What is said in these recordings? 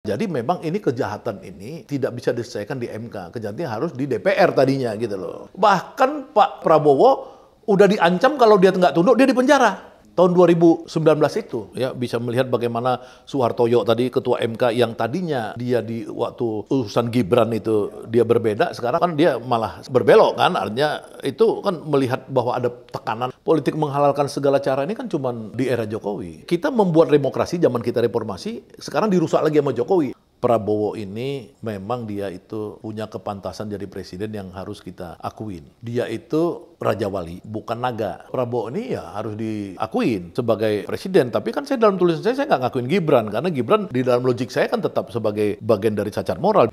Jadi memang ini kejahatan ini tidak bisa diselesaikan di MK. Kejahatan harus di DPR tadinya gitu loh. Bahkan Pak Prabowo udah diancam kalau dia nggak tunduk dia di penjara tahun 2019 itu ya bisa melihat bagaimana Soehartoyo tadi ketua MK yang tadinya dia di waktu urusan Gibran itu dia berbeda sekarang kan dia malah berbelok kan artinya itu kan melihat bahwa ada tekanan politik menghalalkan segala cara ini kan cuman di era Jokowi kita membuat demokrasi zaman kita reformasi sekarang dirusak lagi sama Jokowi Prabowo ini memang dia itu punya kepantasan jadi presiden yang harus kita akuin. Dia itu Raja Wali, bukan naga. Prabowo ini ya harus diakuin sebagai presiden. Tapi kan saya dalam tulisan saya, saya nggak ngakuin Gibran. Karena Gibran di dalam logik saya kan tetap sebagai bagian dari cacat moral.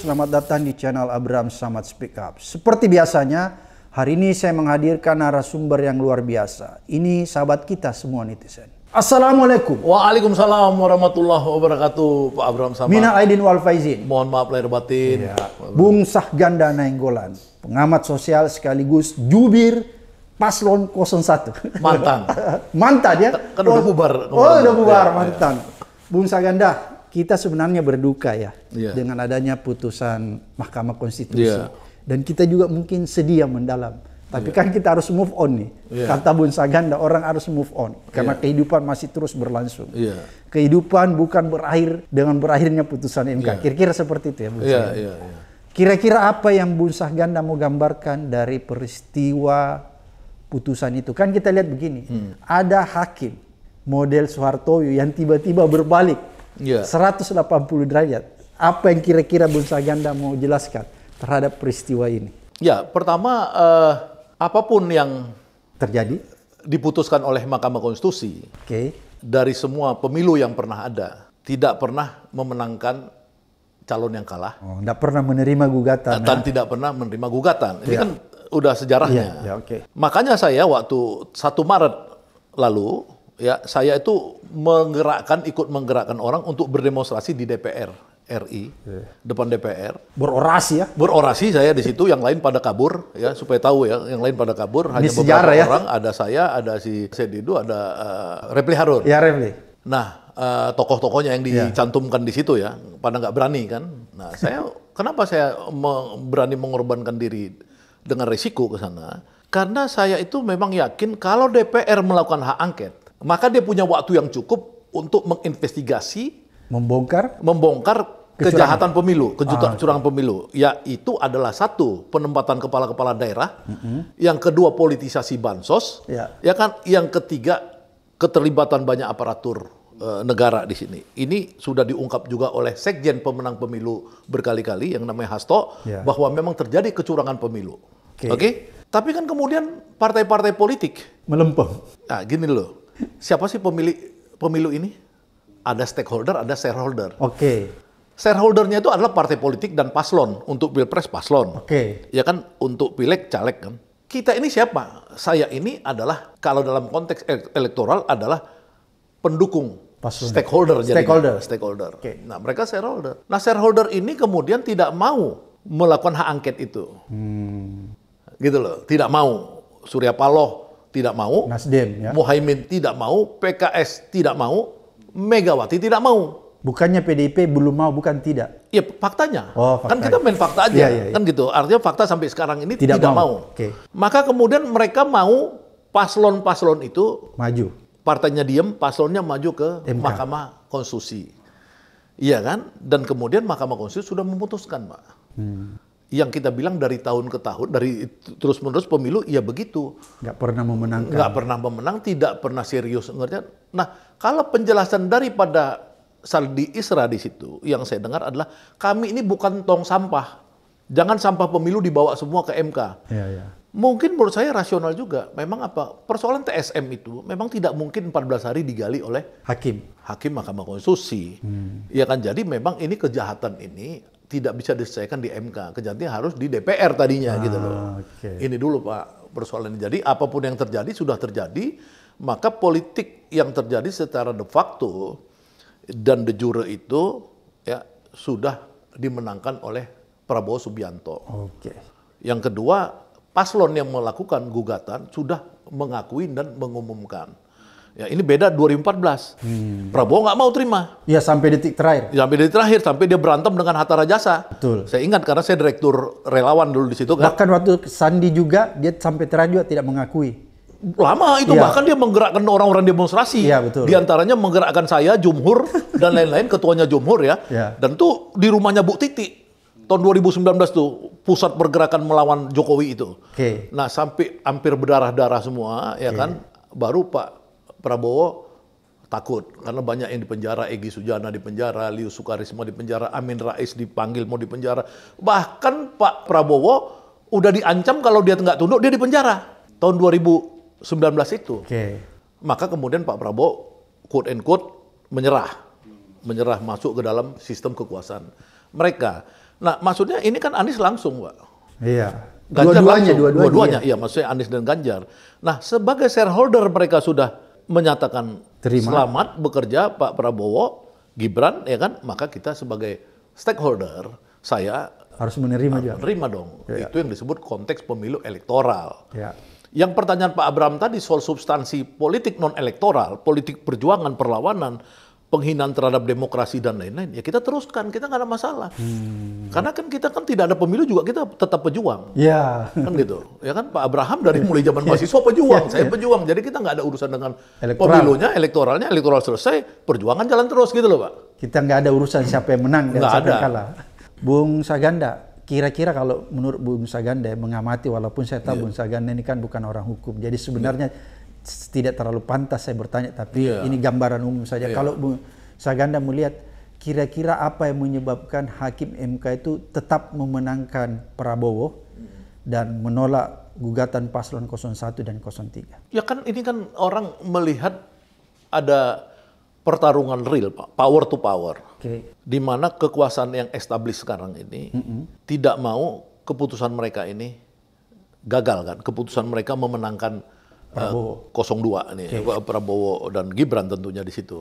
Selamat datang di channel Abraham Samad Speak Up. Seperti biasanya, Hari ini saya menghadirkan narasumber yang luar biasa. Ini sahabat kita semua netizen. Assalamualaikum. Waalaikumsalam warahmatullahi wabarakatuh Pak Abraham Samad. Mina Aidin Wal Faizin. Mohon maaf lahir batin. Ya. Bung Sahganda Nainggolan, pengamat sosial sekaligus jubir Paslon 01. Mantan. mantan ya? Kan udah oh. bubar. Oh, oh udah bubar ya, mantan. Ya. Bung Sahganda, kita sebenarnya berduka ya, ya dengan adanya putusan Mahkamah Konstitusi. Ya dan kita juga mungkin sedia mendalam. Tapi yeah. kan kita harus move on nih. Yeah. Kata Bun Saganda, nah, orang harus move on iya. karena yeah. kehidupan masih terus berlangsung. Yeah. Kehidupan bukan berakhir dengan berakhirnya putusan MK. kira Kira-kira seperti itu ya, Bun yeah, yeah, yeah. Kira-kira apa yang Bun Saganda mau gambarkan dari peristiwa putusan itu? Kan kita lihat begini, hmm. ada hakim model Soeharto yang tiba-tiba berbalik yeah. Iya. 180 derajat. Apa yang kira-kira Bun Saganda mau jelaskan? terhadap peristiwa ini? Ya, pertama uh, apapun yang terjadi diputuskan oleh Mahkamah Konstitusi okay. dari semua pemilu yang pernah ada tidak pernah memenangkan calon yang kalah. Oh, tidak pernah menerima gugatan. Dan ya. tidak pernah menerima gugatan. Ini ya. kan udah sejarahnya. Ya, ya, okay. Makanya saya waktu 1 Maret lalu ya saya itu menggerakkan ikut menggerakkan orang untuk berdemonstrasi di DPR RI yeah. depan DPR berorasi ya berorasi saya di situ yang lain pada kabur ya supaya tahu ya yang lain pada kabur Ini hanya sejarah, beberapa ya. orang ada saya ada si Sedidu ada uh, eh, Repli Harun ya Repli nah uh, tokoh-tokohnya yang iya. dicantumkan yeah. di situ ya pada nggak berani kan nah saya kenapa saya me berani mengorbankan diri dengan resiko ke sana karena saya itu memang yakin kalau DPR melakukan hak angket maka dia punya waktu yang cukup untuk menginvestigasi membongkar membongkar kejahatan pemilu, kejutan ah, curang pemilu, yaitu adalah satu penempatan kepala-kepala daerah, mm -hmm. yang kedua politisasi bansos, ya. ya kan, yang ketiga keterlibatan banyak aparatur uh, negara di sini. Ini sudah diungkap juga oleh sekjen pemenang pemilu berkali-kali yang namanya Hasto ya. bahwa memang terjadi kecurangan pemilu. Oke. Okay. Okay? Tapi kan kemudian partai-partai politik melempem. Nah, gini loh. Siapa sih pemilik pemilu ini? ada stakeholder, ada shareholder. Oke. Okay. Shareholdernya itu adalah partai politik dan paslon untuk pilpres paslon. Oke. Okay. Ya kan untuk pileg caleg kan. Kita ini siapa? Saya ini adalah kalau dalam konteks elektoral adalah pendukung paslon. stakeholder. Stakeholder. Jadinya. Stakeholder. Okay. Nah mereka shareholder. Nah shareholder ini kemudian tidak mau melakukan hak angket itu. Hmm. Gitu loh, tidak mau. Surya Paloh tidak mau, Nasdem, ya? Muhaimin tidak mau, PKS tidak mau, Megawati tidak mau. Bukannya PDIP belum mau, bukan tidak. Iya, faktanya. Oh, kan faktanya. Kan kita main fakta aja, ya, ya, ya. kan gitu. Artinya fakta sampai sekarang ini tidak, tidak mau. mau. Okay. Maka kemudian mereka mau paslon-paslon itu maju. Partainya diem, paslonnya maju ke MK. Mahkamah Konstitusi. Iya kan? Dan kemudian Mahkamah Konstitusi sudah memutuskan, Pak. Hmm. Yang kita bilang dari tahun ke tahun, dari terus-menerus pemilu, ya begitu. Nggak pernah memenangkan. Nggak pernah memenang, tidak pernah serius. Nah, kalau penjelasan daripada Saldi Isra di situ yang saya dengar adalah kami ini bukan tong sampah. Jangan sampah pemilu dibawa semua ke MK. Ya, ya. Mungkin menurut saya rasional juga. Memang apa? Persoalan TSM itu memang tidak mungkin 14 hari digali oleh hakim. Hakim Mahkamah Konstitusi. Hmm. Ya kan jadi memang ini kejahatan ini tidak bisa diselesaikan di MK. Kejahatannya harus di DPR tadinya ah, gitu loh. Ah, okay. Ini dulu Pak persoalan ini. Jadi apapun yang terjadi sudah terjadi maka politik yang terjadi secara de facto dan de jure itu ya sudah dimenangkan oleh Prabowo Subianto. Oke. Yang kedua, paslon yang melakukan gugatan sudah mengakui dan mengumumkan. Ya ini beda 2014. Hmm. Prabowo nggak mau terima. Ya sampai detik terakhir. Ya, sampai detik terakhir sampai dia berantem dengan Hatta Rajasa. Betul. Saya ingat karena saya direktur relawan dulu di situ kan. Bahkan waktu Sandi juga dia sampai terakhir juga tidak mengakui lama itu ya. bahkan dia menggerakkan orang-orang demonstrasi. Ya, betul. Di menggerakkan saya, Jumhur dan lain-lain ketuanya Jumhur ya. ya. Dan tuh di rumahnya Bu Titi tahun 2019 tuh pusat pergerakan melawan Jokowi itu. Okay. Nah, sampai hampir berdarah-darah semua ya okay. kan baru Pak Prabowo takut karena banyak yang di penjara Egi Sujana di penjara Liu Sukarisma penjara Amin Rais dipanggil mau di penjara bahkan Pak Prabowo udah diancam kalau dia nggak tunduk dia di penjara tahun 2000 itu. Okay. Maka kemudian Pak Prabowo quote and quote menyerah, menyerah masuk ke dalam sistem kekuasaan mereka. Nah, maksudnya ini kan Anies langsung, Pak. Iya. Ganjar dua-duanya, dua-duanya. dua-duanya. Iya, maksudnya Anies dan Ganjar. Nah, sebagai shareholder mereka sudah menyatakan Terima. selamat bekerja Pak Prabowo, Gibran, ya kan? Maka kita sebagai stakeholder, saya harus menerima harus Menerima dong. Ya. Itu yang disebut konteks pemilu elektoral. Ya. Yang pertanyaan Pak Abraham tadi soal substansi politik non-elektoral, politik perjuangan, perlawanan, penghinaan terhadap demokrasi dan lain-lain, ya kita teruskan, kita nggak ada masalah. Hmm. Karena kan kita kan tidak ada pemilu juga kita tetap pejuang. Iya. Yeah. Kan gitu. Ya kan Pak Abraham dari mulai zaman ya. mahasiswa pejuang, ya, saya ya. pejuang. Jadi kita nggak ada urusan dengan elektoral. pemilunya, elektoralnya, elektoral selesai, perjuangan jalan terus gitu loh Pak. Kita nggak ada urusan siapa yang menang dan siapa yang kalah. Bung Saganda, kira-kira kalau menurut Bu Musaganda ya, mengamati walaupun saya tahu yeah. Bu Musaganda ini kan bukan orang hukum. Jadi sebenarnya yeah. tidak terlalu pantas saya bertanya tapi yeah. ini gambaran umum saja. Yeah. Kalau Bu Musaganda melihat kira-kira apa yang menyebabkan hakim MK itu tetap memenangkan Prabowo dan menolak gugatan paslon 01 dan 03. Ya kan ini kan orang melihat ada pertarungan real Pak, power to power Okay. Di mana kekuasaan yang established sekarang ini mm -hmm. tidak mau keputusan mereka ini gagal kan. Keputusan mereka memenangkan eh, Prabowo. Uh, 02 nih okay. Prabowo dan Gibran tentunya di situ.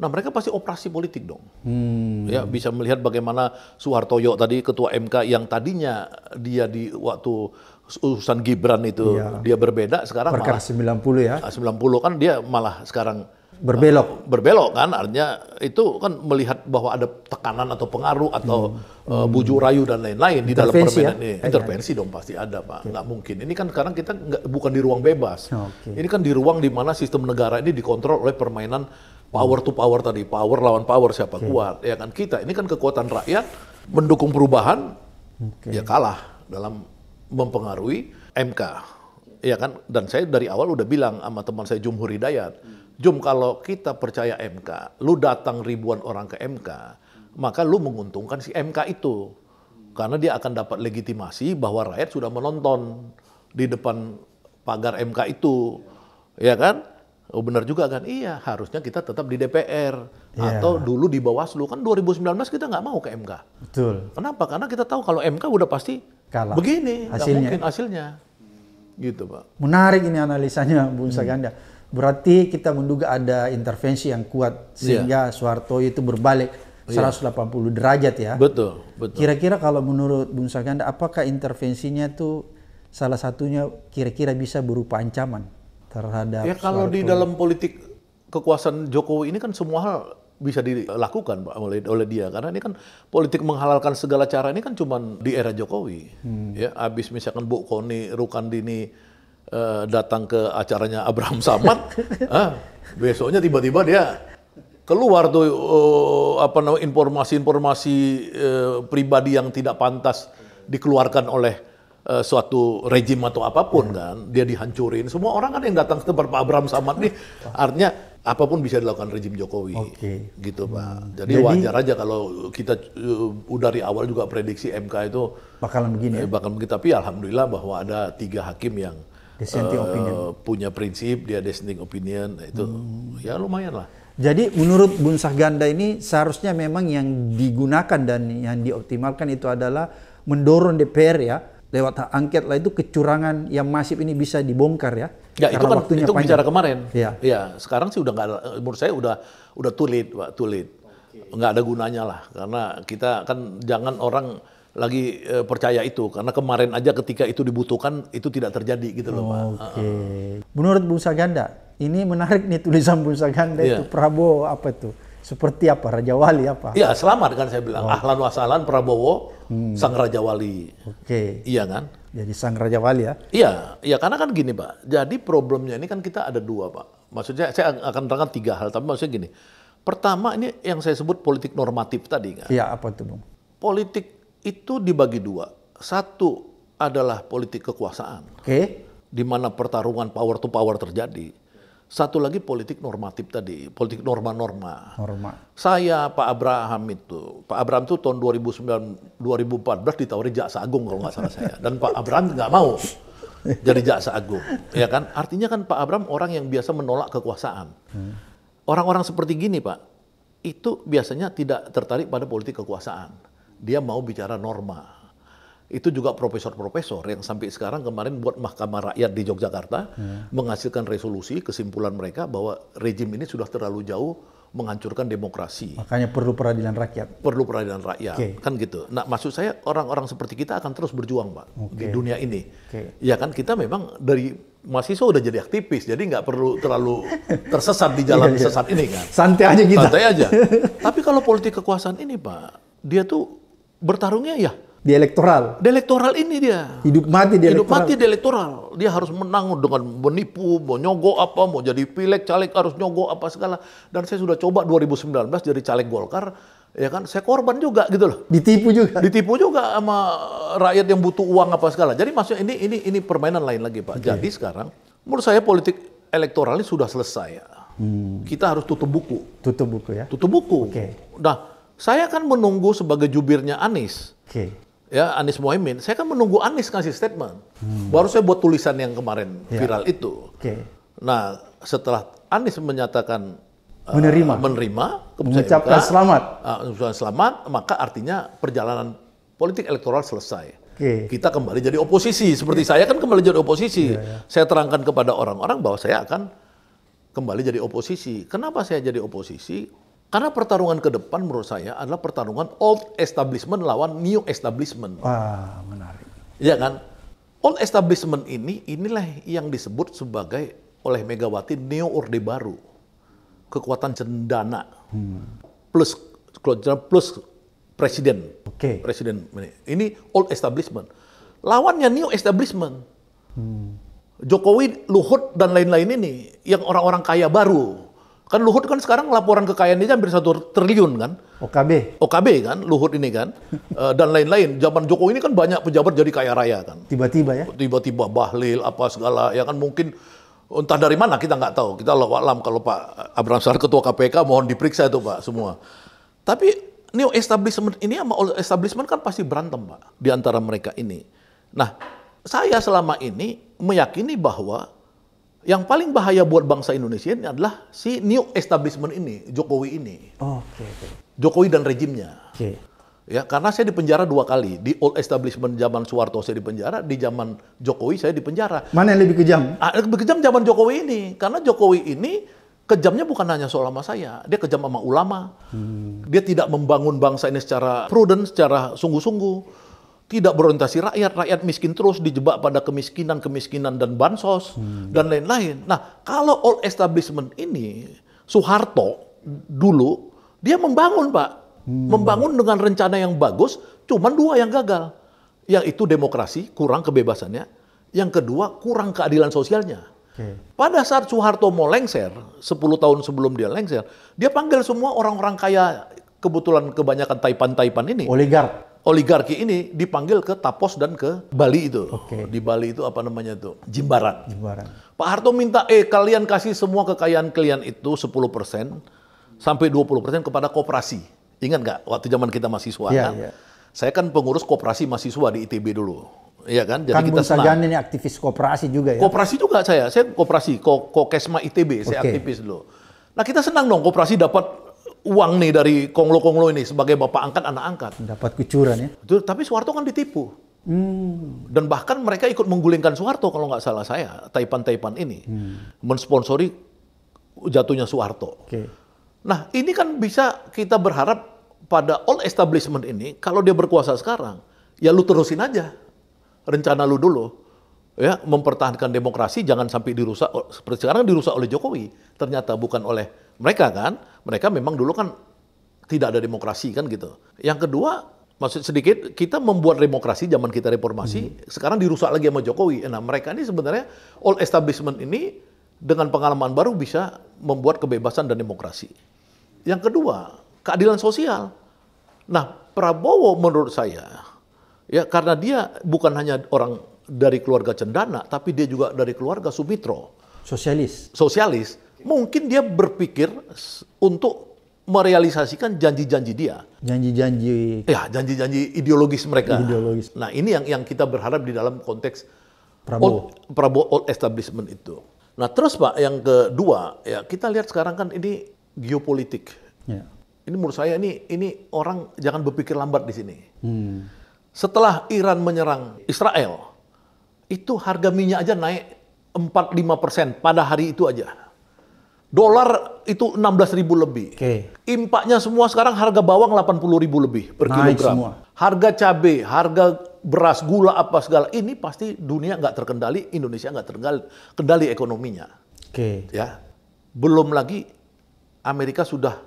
Nah mereka pasti operasi politik dong. Hmm. Ya bisa melihat bagaimana Soehartoyo tadi ketua MK yang tadinya dia di waktu urusan Gibran itu iya. dia berbeda sekarang Perkara malah 90 ya. 90 ah, kan dia malah sekarang berbelok eh, berbelok kan artinya itu kan melihat bahwa ada tekanan atau pengaruh atau hmm. uh, bujuk rayu dan lain-lain di dalam permainan ya? ini iya. intervensi dong pasti ada pak okay. Iya. nggak mungkin ini kan sekarang kita nggak bukan di ruang bebas okay. ini kan di ruang di mana sistem negara ini dikontrol oleh permainan power to power tadi power lawan power siapa okay. kuat ya kan kita ini kan kekuatan rakyat mendukung perubahan okay. ya kalah dalam mempengaruhi MK ya kan dan saya dari awal udah bilang sama teman saya Jumhur Hidayat hmm Jum kalau kita percaya MK, lu datang ribuan orang ke MK, maka lu menguntungkan si MK itu. Karena dia akan dapat legitimasi bahwa rakyat sudah menonton di depan pagar MK itu. Ya kan? Oh benar juga kan? Iya, harusnya kita tetap di DPR yeah. atau dulu di Bawaslu. Kan 2019 kita nggak mau ke MK. Betul. Kenapa? Karena kita tahu kalau MK udah pasti kalah. Begini, hasilnya. mungkin hasilnya. Gitu, Pak. Menarik ini analisanya, Bu Saganda. Hmm. Berarti kita menduga ada intervensi yang kuat iya. sehingga yeah. Soeharto itu berbalik 180 iya. yeah. derajat ya. Betul, betul. Kira-kira kalau menurut Bung Saganda apakah intervensinya itu salah satunya kira-kira bisa berupa ancaman terhadap Ya kalau di dalam politik kekuasaan Jokowi ini kan semua hal bisa dilakukan oleh oleh dia karena ini kan politik menghalalkan segala cara ini kan cuma di era Jokowi hmm. ya abis misalkan Bu Koni Rukandini Eh, datang ke acaranya Abraham Samad, ah, besoknya tiba-tiba dia keluar tuh uh, apa namanya informasi-informasi uh, pribadi yang tidak pantas dikeluarkan oleh uh, suatu rejim atau apapun hmm. kan dia dihancurin semua orang kan yang datang ke tempat Pak Abraham Samad nih artinya apapun bisa dilakukan rejim Jokowi okay. gitu Pak hmm. jadi, jadi wajar aja kalau kita uh, dari awal juga prediksi MK itu bakalan begini ya? eh, bakalan begini tapi alhamdulillah bahwa ada tiga hakim yang dissenting uh, opinion. punya prinsip, dia dissenting opinion, nah itu hmm. ya lumayan lah. Jadi menurut Bun Ganda ini seharusnya memang yang digunakan dan yang dioptimalkan itu adalah mendorong DPR ya lewat hak angket lah itu kecurangan yang masif ini bisa dibongkar ya. Ya itu kan itu panjang. bicara kemarin. Ya. ya sekarang sih udah nggak menurut saya udah udah tulit pak tulit nggak ada gunanya lah karena kita kan jangan orang lagi e, percaya itu karena kemarin aja ketika itu dibutuhkan itu tidak terjadi gitu loh Pak. Oke. Okay. Menurut Bung Saganda, ini menarik nih tulisan Bung Saganda yeah. itu iya. Prabowo apa itu? Seperti apa Raja Wali apa? Iya, selamat kan saya bilang. Oh. Ahlan wasalan Prabowo hmm. Sang Raja Wali. Oke. Okay. Iya kan? Jadi Sang Raja Wali ya. Iya, iya karena kan gini, Pak. Jadi problemnya ini kan kita ada dua, Pak. Maksudnya saya akan terangkan tiga hal, tapi maksudnya gini. Pertama ini yang saya sebut politik normatif tadi kan. Iya, apa itu, Bung? Politik itu dibagi dua. Satu adalah politik kekuasaan, okay. di mana pertarungan power to power terjadi. Satu lagi politik normatif tadi, politik norma-norma. Norma. Saya Pak Abraham itu, Pak Abraham itu tahun 2009, 2014 ditawari jaksa agung kalau nggak salah saya, dan Pak Abraham nggak mau jadi jaksa agung, ya kan? Artinya kan Pak Abraham orang yang biasa menolak kekuasaan. Hmm. Orang-orang seperti gini Pak, itu biasanya tidak tertarik pada politik kekuasaan dia mau bicara norma. Itu juga profesor-profesor yang sampai sekarang kemarin buat Mahkamah Rakyat di Yogyakarta hmm. menghasilkan resolusi kesimpulan mereka bahwa rejim ini sudah terlalu jauh menghancurkan demokrasi. Makanya perlu peradilan rakyat. Perlu peradilan rakyat, okay. kan gitu. Nah, maksud saya orang-orang seperti kita akan terus berjuang, Pak, okay. di dunia ini. Okay. Ya kan kita memang dari mahasiswa udah jadi aktivis, jadi nggak perlu terlalu tersesat di jalan iya, iya, sesat ini kan. Santai aja kita. Santai aja. Tapi kalau politik kekuasaan ini, Pak, dia tuh bertarungnya ya di elektoral. Di elektoral ini dia. Hidup mati di Hidup mati di elektoral. Dia harus menang dengan menipu, mau nyogok apa, mau jadi pilek caleg harus nyogok apa segala. Dan saya sudah coba 2019 jadi caleg Golkar, ya kan saya korban juga gitu loh. Ditipu juga. Ditipu juga sama rakyat yang butuh uang apa segala. Jadi maksudnya ini ini ini permainan lain lagi, Pak. Okay. Jadi sekarang menurut saya politik elektoral ini sudah selesai. Ya. Hmm. Kita harus tutup buku. Tutup buku ya. Tutup buku. Oke. Okay. Nah, saya kan menunggu sebagai jubirnya Anies. Oke. Okay. Ya, Anies Mohaimin. Saya kan menunggu Anies ngasih statement. Hmm. Baru saya buat tulisan yang kemarin yeah. viral itu. Oke. Okay. Nah, setelah Anies menyatakan menerima uh, menerima mengucapkan MK, selamat. Uh, selamat, maka artinya perjalanan politik elektoral selesai. Okay. Kita kembali jadi oposisi. Seperti yeah. saya kan kembali jadi oposisi. Yeah, yeah. Saya terangkan kepada orang-orang bahwa saya akan kembali jadi oposisi. Kenapa saya jadi oposisi? Karena pertarungan ke depan menurut saya adalah pertarungan old establishment lawan new establishment. Wah, menarik. Iya kan? Old establishment ini inilah yang disebut sebagai oleh Megawati neo orde baru. Kekuatan cendana. Hmm. Plus plus presiden. Oke. Okay. Presiden ini old establishment. Lawannya new establishment. Hmm. Jokowi, Luhut dan lain-lain ini yang orang-orang kaya baru. Kan Luhut kan sekarang laporan kekayaannya hampir satu triliun kan. OKB. OKB kan, Luhut ini kan. e, dan lain-lain. Zaman Jokowi ini kan banyak pejabat jadi kaya raya kan. Tiba-tiba ya? Tiba-tiba Bahlil apa segala. Ya kan mungkin entah dari mana kita nggak tahu. Kita lewat alam kalau Pak Abraham Sar Ketua KPK mohon diperiksa itu Pak semua. Tapi neo establishment ini sama establishment kan pasti berantem Pak. Di antara mereka ini. Nah, saya selama ini meyakini bahwa yang paling bahaya buat bangsa Indonesia ini adalah si new establishment ini, Jokowi ini. Oh, okay, okay. Jokowi dan rejimnya. Okay. Ya, karena saya dipenjara dua kali. Di old establishment zaman Soeharto saya dipenjara, di zaman Jokowi saya dipenjara. Mana yang lebih kejam? Ah, lebih kejam zaman Jokowi ini. Karena Jokowi ini kejamnya bukan hanya soal sama saya, dia kejam sama ulama. Hmm. Dia tidak membangun bangsa ini secara prudent, secara sungguh-sungguh tidak berorientasi rakyat, rakyat miskin terus dijebak pada kemiskinan, kemiskinan dan bansos hmm. dan lain-lain. Nah, kalau all establishment ini Soeharto dulu dia membangun, Pak. Hmm. Membangun dengan rencana yang bagus, cuman dua yang gagal. Yaitu demokrasi kurang kebebasannya, yang kedua kurang keadilan sosialnya. Okay. Pada saat Soeharto mau lengser, 10 tahun sebelum dia lengser, dia panggil semua orang-orang kaya kebetulan kebanyakan taipan-taipan ini. Oligark oligarki ini dipanggil ke Tapos dan ke Bali itu. Okay. Di Bali itu apa namanya itu? Jimbaran. Jimbaran. Pak Harto minta, eh kalian kasih semua kekayaan kalian itu 10% sampai 20% kepada kooperasi. Ingat nggak waktu zaman kita mahasiswa? Yeah, kan? yeah. Saya kan pengurus koperasi mahasiswa di ITB dulu. Iya kan? Jadi kan kita senang. ini aktivis kooperasi juga ya? Koperasi juga saya. Saya koperasi, Ko kesma ITB, saya okay. aktivis dulu. Nah kita senang dong kooperasi dapat uang nih dari konglo-konglo ini sebagai bapak angkat, anak angkat. Dapat kucuran ya. Betul, tapi Soeharto kan ditipu. Hmm. Dan bahkan mereka ikut menggulingkan Soeharto kalau nggak salah saya, Taipan-Taipan ini. Hmm. Mensponsori jatuhnya Soeharto. Okay. Nah ini kan bisa kita berharap pada all establishment ini, kalau dia berkuasa sekarang, ya lu terusin aja rencana lu dulu ya mempertahankan demokrasi jangan sampai dirusak seperti sekarang dirusak oleh Jokowi ternyata bukan oleh mereka kan mereka memang dulu kan tidak ada demokrasi kan gitu. Yang kedua, maksud sedikit kita membuat demokrasi zaman kita reformasi, hmm. sekarang dirusak lagi sama Jokowi. Nah, mereka ini sebenarnya all establishment ini dengan pengalaman baru bisa membuat kebebasan dan demokrasi. Yang kedua, keadilan sosial. Nah, Prabowo menurut saya ya karena dia bukan hanya orang dari keluarga cendana, tapi dia juga dari keluarga Sumitro. Sosialis. Sosialis mungkin dia berpikir untuk merealisasikan janji-janji dia. Janji-janji. Ya, janji-janji ideologis mereka. Ideologis. Nah, ini yang yang kita berharap di dalam konteks Prabowo old, Prabowo old establishment itu. Nah, terus Pak, yang kedua, ya kita lihat sekarang kan ini geopolitik. Ya. Ini menurut saya ini ini orang jangan berpikir lambat di sini. Hmm. Setelah Iran menyerang Israel, itu harga minyak aja naik 4-5 persen pada hari itu aja. Dolar itu 16 ribu lebih. Okay. Impaknya semua sekarang harga bawang 80 ribu lebih per Naik kilogram. Semua. Harga cabai, harga beras, gula apa segala ini pasti dunia nggak terkendali, Indonesia nggak terkendali kendali ekonominya. Oke. Okay. Ya, belum lagi Amerika sudah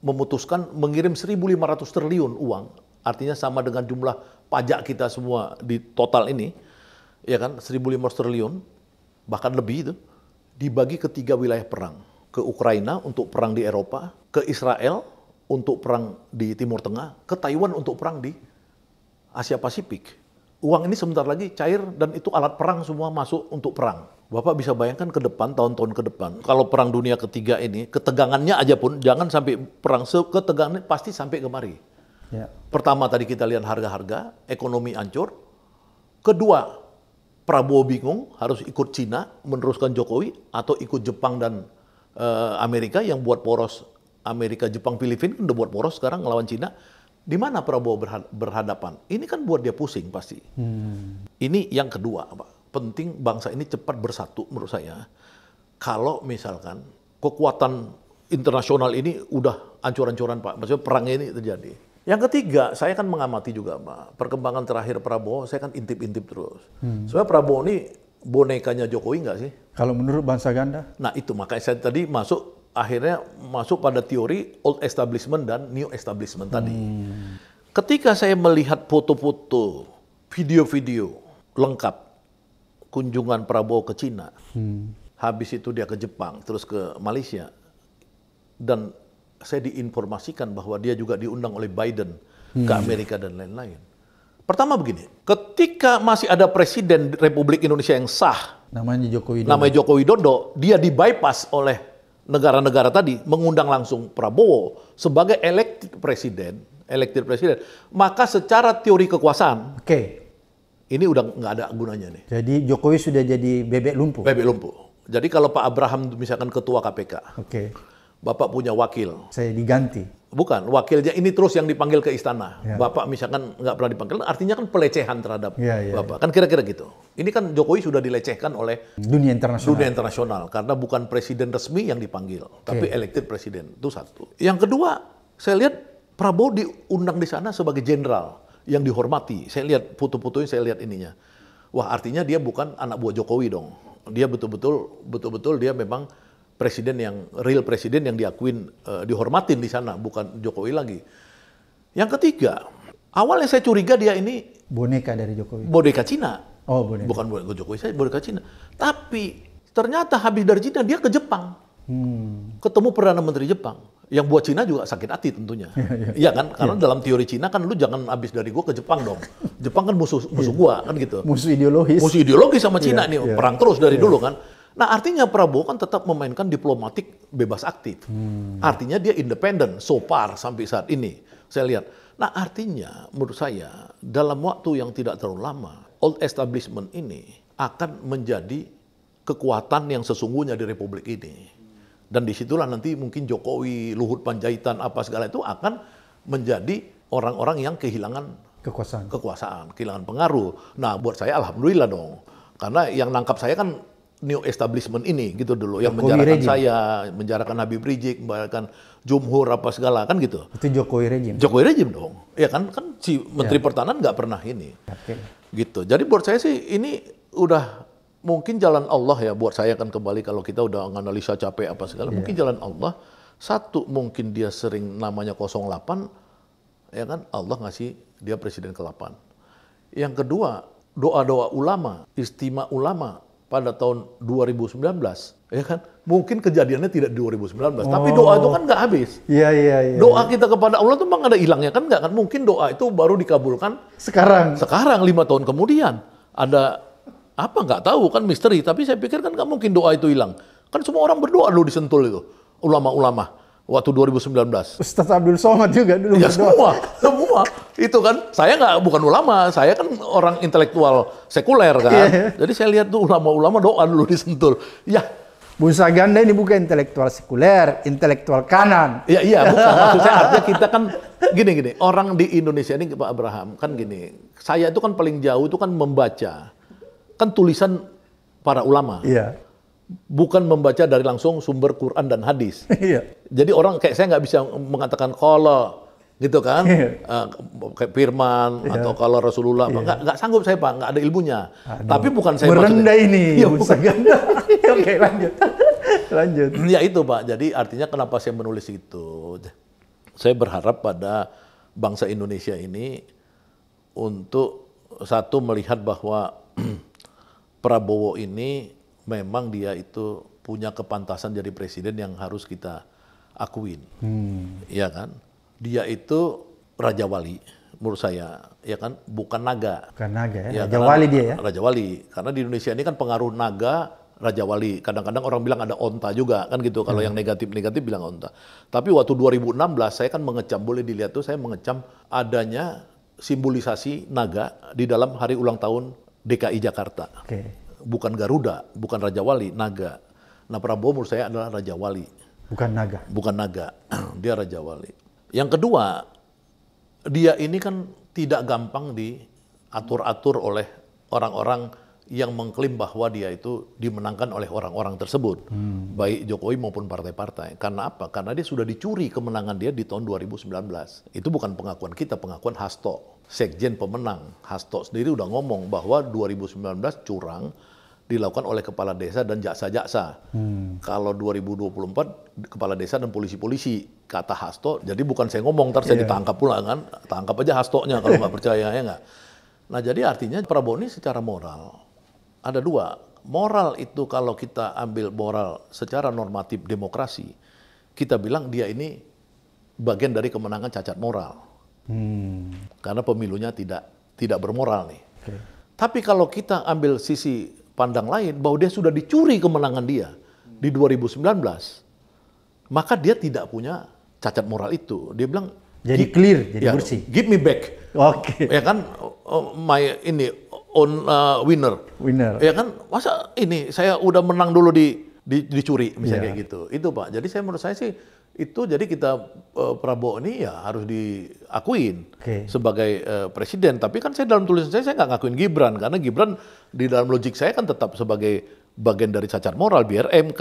memutuskan mengirim 1.500 triliun uang, artinya sama dengan jumlah pajak kita semua di total ini, ya kan 1.500 triliun bahkan lebih itu dibagi ke tiga wilayah perang ke Ukraina untuk perang di Eropa, ke Israel untuk perang di Timur Tengah, ke Taiwan untuk perang di Asia Pasifik. Uang ini sebentar lagi cair dan itu alat perang semua masuk untuk perang. Bapak bisa bayangkan ke depan, tahun-tahun ke depan, kalau perang dunia ketiga ini, ketegangannya aja pun, jangan sampai perang, ketegangannya pasti sampai kemari. Ya. Pertama tadi kita lihat harga-harga, ekonomi ancur. Kedua, Prabowo bingung harus ikut Cina, meneruskan Jokowi, atau ikut Jepang dan uh, Amerika yang buat poros Amerika, Jepang, Filipina kan udah buat poros sekarang ngelawan Cina. Di mana Prabowo berhadapan? Ini kan buat dia pusing pasti. Hmm. Ini yang kedua, Pak. Penting bangsa ini cepat bersatu menurut saya. Kalau misalkan kekuatan internasional ini udah ancur-ancuran, Pak. Maksudnya perang ini terjadi. Yang ketiga, saya kan mengamati juga, Pak. Perkembangan terakhir Prabowo, saya kan intip-intip terus. Hmm. Sebenarnya Prabowo ini bonekanya Jokowi nggak sih? Kalau menurut bangsa ganda? Nah itu makanya saya tadi masuk akhirnya masuk pada teori old establishment dan new establishment hmm. tadi. Ketika saya melihat foto-foto, video-video lengkap kunjungan Prabowo ke Cina, hmm. habis itu dia ke Jepang, terus ke Malaysia, dan saya diinformasikan bahwa dia juga diundang oleh Biden hmm. ke Amerika dan lain-lain Pertama begini, ketika masih ada presiden Republik Indonesia yang sah, namanya Joko Widodo. Namanya Joko Widodo, dia dibypass oleh negara-negara tadi mengundang langsung Prabowo sebagai elected presiden, elected presiden. Maka secara teori kekuasaan, oke. Okay. Ini udah nggak ada gunanya nih. Jadi Jokowi sudah jadi bebek lumpuh. Bebek lumpuh. Jadi kalau Pak Abraham misalkan ketua KPK. Oke. Okay. Bapak punya wakil. Saya diganti Bukan, wakilnya ini terus yang dipanggil ke istana. Ya. Bapak misalkan nggak pernah dipanggil, artinya kan pelecehan terhadap ya, ya, Bapak. Ya. Kan kira-kira gitu. Ini kan Jokowi sudah dilecehkan oleh dunia internasional. Dunia internasional karena bukan presiden resmi yang dipanggil, okay. tapi elected presiden. Itu satu. Yang kedua, saya lihat Prabowo diundang di sana sebagai jenderal yang dihormati. Saya lihat foto-fotonya, saya lihat ininya. Wah, artinya dia bukan anak buah Jokowi dong. Dia betul-betul betul-betul dia memang presiden yang real presiden yang diakuin eh, dihormatin di sana bukan Jokowi lagi. Yang ketiga, awalnya saya curiga dia ini boneka dari Jokowi. Boneka Cina. Oh, boneka. Bukan boneka Jokowi, saya boneka Cina. Tapi ternyata habis dari Cina dia ke Jepang. Hmm. Ketemu perdana menteri Jepang. Yang buat Cina juga sakit hati tentunya. Iya, iya. iya kan? Karena iya. dalam teori Cina kan lu jangan habis dari gua ke Jepang dong. Jepang kan musuh musuh gua kan gitu. Musuh ideologis. Musuh ideologis sama Cina nih, perang terus dari dulu kan. Nah artinya Prabowo kan tetap memainkan diplomatik bebas aktif. Hmm. Artinya dia independen, sopar sampai saat ini. Saya lihat. Nah artinya menurut saya dalam waktu yang tidak terlalu lama, old establishment ini akan menjadi kekuatan yang sesungguhnya di Republik ini. Dan disitulah nanti mungkin Jokowi, Luhut Panjaitan, apa segala itu akan menjadi orang-orang yang kehilangan kekuasaan. kekuasaan, kehilangan pengaruh. Nah buat saya alhamdulillah dong. Karena yang nangkap saya kan new establishment ini gitu dulu yang menjarakan regime. saya, menjarakan Habib Rizik, menjarakan Jumhur apa segala kan gitu. Itu Jokowi rejim. Jokowi rejim dong. Ya kan kan si ya. Menteri ya. Pertahanan nggak pernah ini. Yakin. Gitu. Jadi buat saya sih ini udah mungkin jalan Allah ya buat saya kan kembali kalau kita udah analisa capek apa segala, ya. mungkin jalan Allah satu mungkin dia sering namanya 08 ya kan Allah ngasih dia presiden ke-8. Yang kedua, doa-doa ulama, istimewa ulama pada tahun 2019, ya kan? Mungkin kejadiannya tidak di 2019, oh. tapi doa itu kan nggak habis. Iya, iya, iya. Doa kita kepada Allah itu memang ada hilangnya kan nggak kan? Mungkin doa itu baru dikabulkan sekarang. Sekarang lima tahun kemudian ada apa nggak tahu kan misteri. Tapi saya pikir kan nggak mungkin doa itu hilang. Kan semua orang berdoa loh disentul itu ulama-ulama waktu 2019. Ustaz Abdul Somad juga dulu. Ya berdoa. semua, semua. Itu kan saya nggak bukan ulama, saya kan orang intelektual sekuler kan. Yeah. Jadi saya lihat tuh ulama-ulama doa dulu disentul. Ya. Bu Ganda ini bukan intelektual sekuler, intelektual kanan. Iya iya, bukan. Maksud saya artinya kita kan gini-gini, orang di Indonesia ini Pak Abraham kan gini. Saya itu kan paling jauh itu kan membaca kan tulisan para ulama. Iya. Yeah bukan membaca dari langsung sumber Quran dan hadis. Iya. Jadi orang kayak saya nggak bisa mengatakan kalau gitu kan iya. uh, kayak firman iya. atau kalau Rasulullah iya. nggak nggak sanggup saya pak nggak ada ilmunya. Aduh. Tapi bukan saya merendah ini. Ya, bukan. Oke lanjut lanjut. Ya itu pak. Jadi artinya kenapa saya menulis itu? Saya berharap pada bangsa Indonesia ini untuk satu melihat bahwa Prabowo ini memang dia itu punya kepantasan jadi presiden yang harus kita akuin. Hmm. Ya kan? Dia itu raja wali menurut saya, ya kan? Bukan naga. Bukan naga ya. ya raja wali dia ya. Raja wali. Karena di Indonesia ini kan pengaruh naga Raja Wali. Kadang-kadang orang bilang ada onta juga, kan gitu. Kalau hmm. yang negatif-negatif bilang onta. Tapi waktu 2016 saya kan mengecam, boleh dilihat tuh saya mengecam adanya simbolisasi naga di dalam hari ulang tahun DKI Jakarta. Okay bukan Garuda, bukan Raja Wali, naga. Nah Prabowo menurut saya adalah Raja Wali. Bukan naga. Bukan naga, dia Raja Wali. Yang kedua, dia ini kan tidak gampang diatur-atur oleh orang-orang yang mengklaim bahwa dia itu dimenangkan oleh orang-orang tersebut, hmm. baik Jokowi maupun partai-partai. Karena apa? Karena dia sudah dicuri kemenangan dia di tahun 2019. Itu bukan pengakuan kita, pengakuan Hasto. Sekjen pemenang Hasto sendiri udah ngomong bahwa 2019 curang dilakukan oleh kepala desa dan jaksa-jaksa. Hmm. Kalau 2024 kepala desa dan polisi-polisi kata Hasto, jadi bukan saya ngomong, ntar saya yeah. ditangkap pula kan, tangkap aja Hastonya kalau nggak percaya ya nggak. Nah jadi artinya Prabowo ini secara moral ada dua. Moral itu kalau kita ambil moral secara normatif demokrasi, kita bilang dia ini bagian dari kemenangan cacat moral. Hmm. Karena pemilunya tidak tidak bermoral nih. Okay. Tapi kalau kita ambil sisi pandang lain bahwa dia sudah dicuri kemenangan dia di 2019, maka dia tidak punya cacat moral itu. Dia bilang jadi clear, jadi ya, bersih. Give me back. Oke. Okay. Ya kan oh, oh, my ini on uh, winner. Winner. Ya kan masa ini saya udah menang dulu di, di dicuri misalnya yeah. kayak gitu. Itu Pak. Jadi saya menurut saya sih itu jadi kita uh, Prabowo ini ya harus diakuin okay. sebagai uh, presiden. Tapi kan saya dalam tulisan saya saya nggak ngakuin Gibran karena Gibran di dalam logik saya kan tetap sebagai bagian dari cacat moral. Biar MK,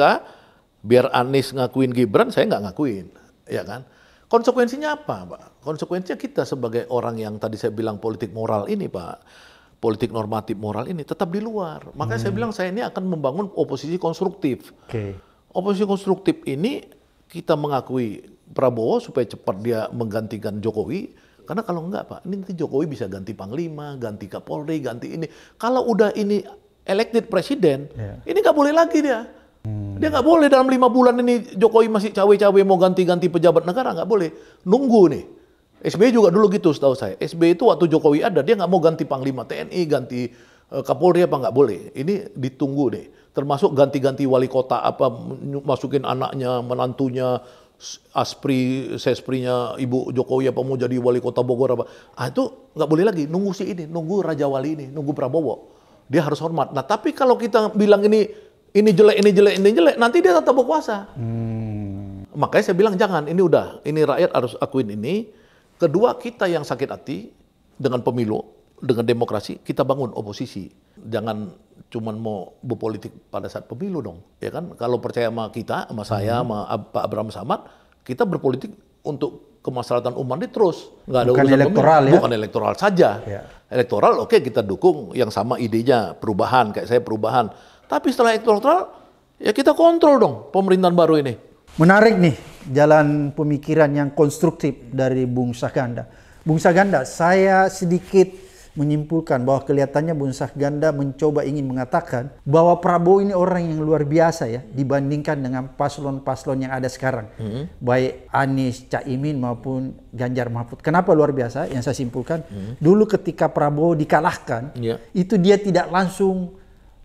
biar Anies ngakuin Gibran, saya nggak ngakuin, ya kan? Konsekuensinya apa, Pak? Konsekuensinya kita sebagai orang yang tadi saya bilang politik moral ini, Pak politik normatif moral ini tetap di luar. Makanya hmm. saya bilang saya ini akan membangun oposisi konstruktif. Okay. Oposisi konstruktif ini kita mengakui Prabowo supaya cepat dia menggantikan Jokowi. Karena kalau enggak Pak, ini nanti Jokowi bisa ganti Panglima, ganti Kapolri, ganti ini. Kalau udah ini elected presiden, yeah. ini nggak boleh lagi dia. Hmm. Dia nggak boleh dalam lima bulan ini Jokowi masih cawe-cawe mau ganti-ganti pejabat negara, nggak boleh. Nunggu nih SBY juga dulu gitu setahu saya. SBY itu waktu Jokowi ada, dia nggak mau ganti Panglima TNI, ganti e, Kapolri apa nggak boleh. Ini ditunggu deh. Termasuk ganti-ganti wali kota apa, masukin anaknya, menantunya, aspri, sesprinya Ibu Jokowi apa mau jadi wali kota Bogor apa. Ah itu nggak boleh lagi, nunggu sih ini, nunggu Raja Wali ini, nunggu Prabowo. Dia harus hormat. Nah tapi kalau kita bilang ini ini jelek, ini jelek, ini jelek, nanti dia tetap berkuasa. Hmm. Makanya saya bilang jangan, ini udah, ini rakyat harus akuin ini, Kedua, kita yang sakit hati dengan pemilu, dengan demokrasi, kita bangun oposisi. Jangan cuman mau berpolitik pada saat pemilu dong. Ya kan? Kalau percaya sama kita, sama saya, hmm. sama Pak Abraham Samad, kita berpolitik untuk kemaslahatan umat ini terus nggak ada bukan elektoral pemilu. ya bukan elektoral saja ya. elektoral oke okay, kita dukung yang sama idenya perubahan kayak saya perubahan tapi setelah elektoral ya kita kontrol dong pemerintahan baru ini menarik nih jalan pemikiran yang konstruktif dari Bung Saganda. Bung Saganda, saya sedikit menyimpulkan bahwa kelihatannya Bung Saganda mencoba ingin mengatakan bahwa Prabowo ini orang yang luar biasa ya dibandingkan dengan paslon-paslon yang ada sekarang. Hmm. Baik Anies, Caimin maupun Ganjar Mahfud. Kenapa luar biasa? Yang saya simpulkan, hmm. dulu ketika Prabowo dikalahkan, yeah. itu dia tidak langsung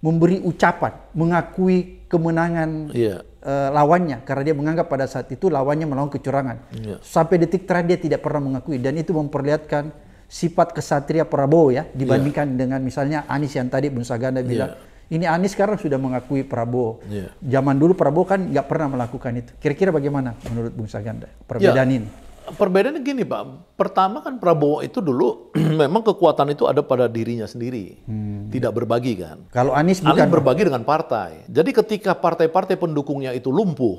memberi ucapan, mengakui kemenangan yeah. Iya. uh, lawannya karena dia menganggap pada saat itu lawannya melawan kecurangan. Yeah. Sampai detik terakhir dia tidak pernah mengakui dan itu memperlihatkan sifat kesatria Prabowo ya dibandingkan yeah. dengan misalnya Anies yang tadi Bung Saganda iya. bilang. Yeah. Ini Anies sekarang sudah mengakui Prabowo. Yeah. Zaman dulu Prabowo kan nggak pernah melakukan itu. Kira-kira bagaimana menurut Bung Saganda ya. perbedaan yeah. ini? perbedaannya gini Pak, pertama kan Prabowo itu dulu memang kekuatan itu ada pada dirinya sendiri, hmm. tidak berbagi kan. Kalau Anies bukan Anies berbagi dengan partai. Jadi ketika partai-partai pendukungnya itu lumpuh,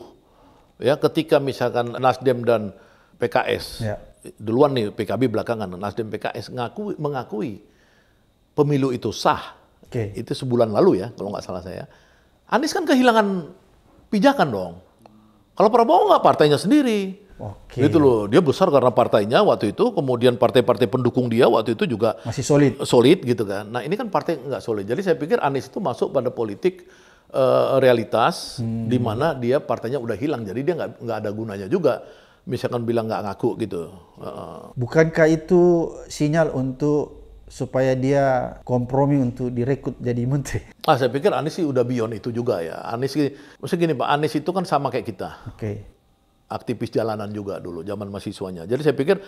ya ketika misalkan Nasdem dan PKS, ya. duluan nih PKB belakangan, Nasdem PKS ngakui, mengakui pemilu itu sah. Okay. Itu sebulan lalu ya, kalau nggak salah saya. Anies kan kehilangan pijakan dong. Kalau Prabowo nggak partainya sendiri, Oke. Gitu loh, dia besar karena partainya waktu itu, kemudian partai-partai pendukung dia waktu itu juga masih solid. Solid gitu kan. Nah, ini kan partai nggak solid. Jadi saya pikir Anies itu masuk pada politik uh, realitas hmm. di mana dia partainya udah hilang. Jadi dia nggak nggak ada gunanya juga. Misalkan bilang nggak ngaku gitu. Uh. Bukankah itu sinyal untuk supaya dia kompromi untuk direkrut jadi menteri. Ah, saya pikir Anies sih udah beyond itu juga ya. Anies, maksudnya gini Pak, Anies itu kan sama kayak kita. Oke. Okay aktivis jalanan juga dulu zaman mahasiswanya. Jadi saya pikir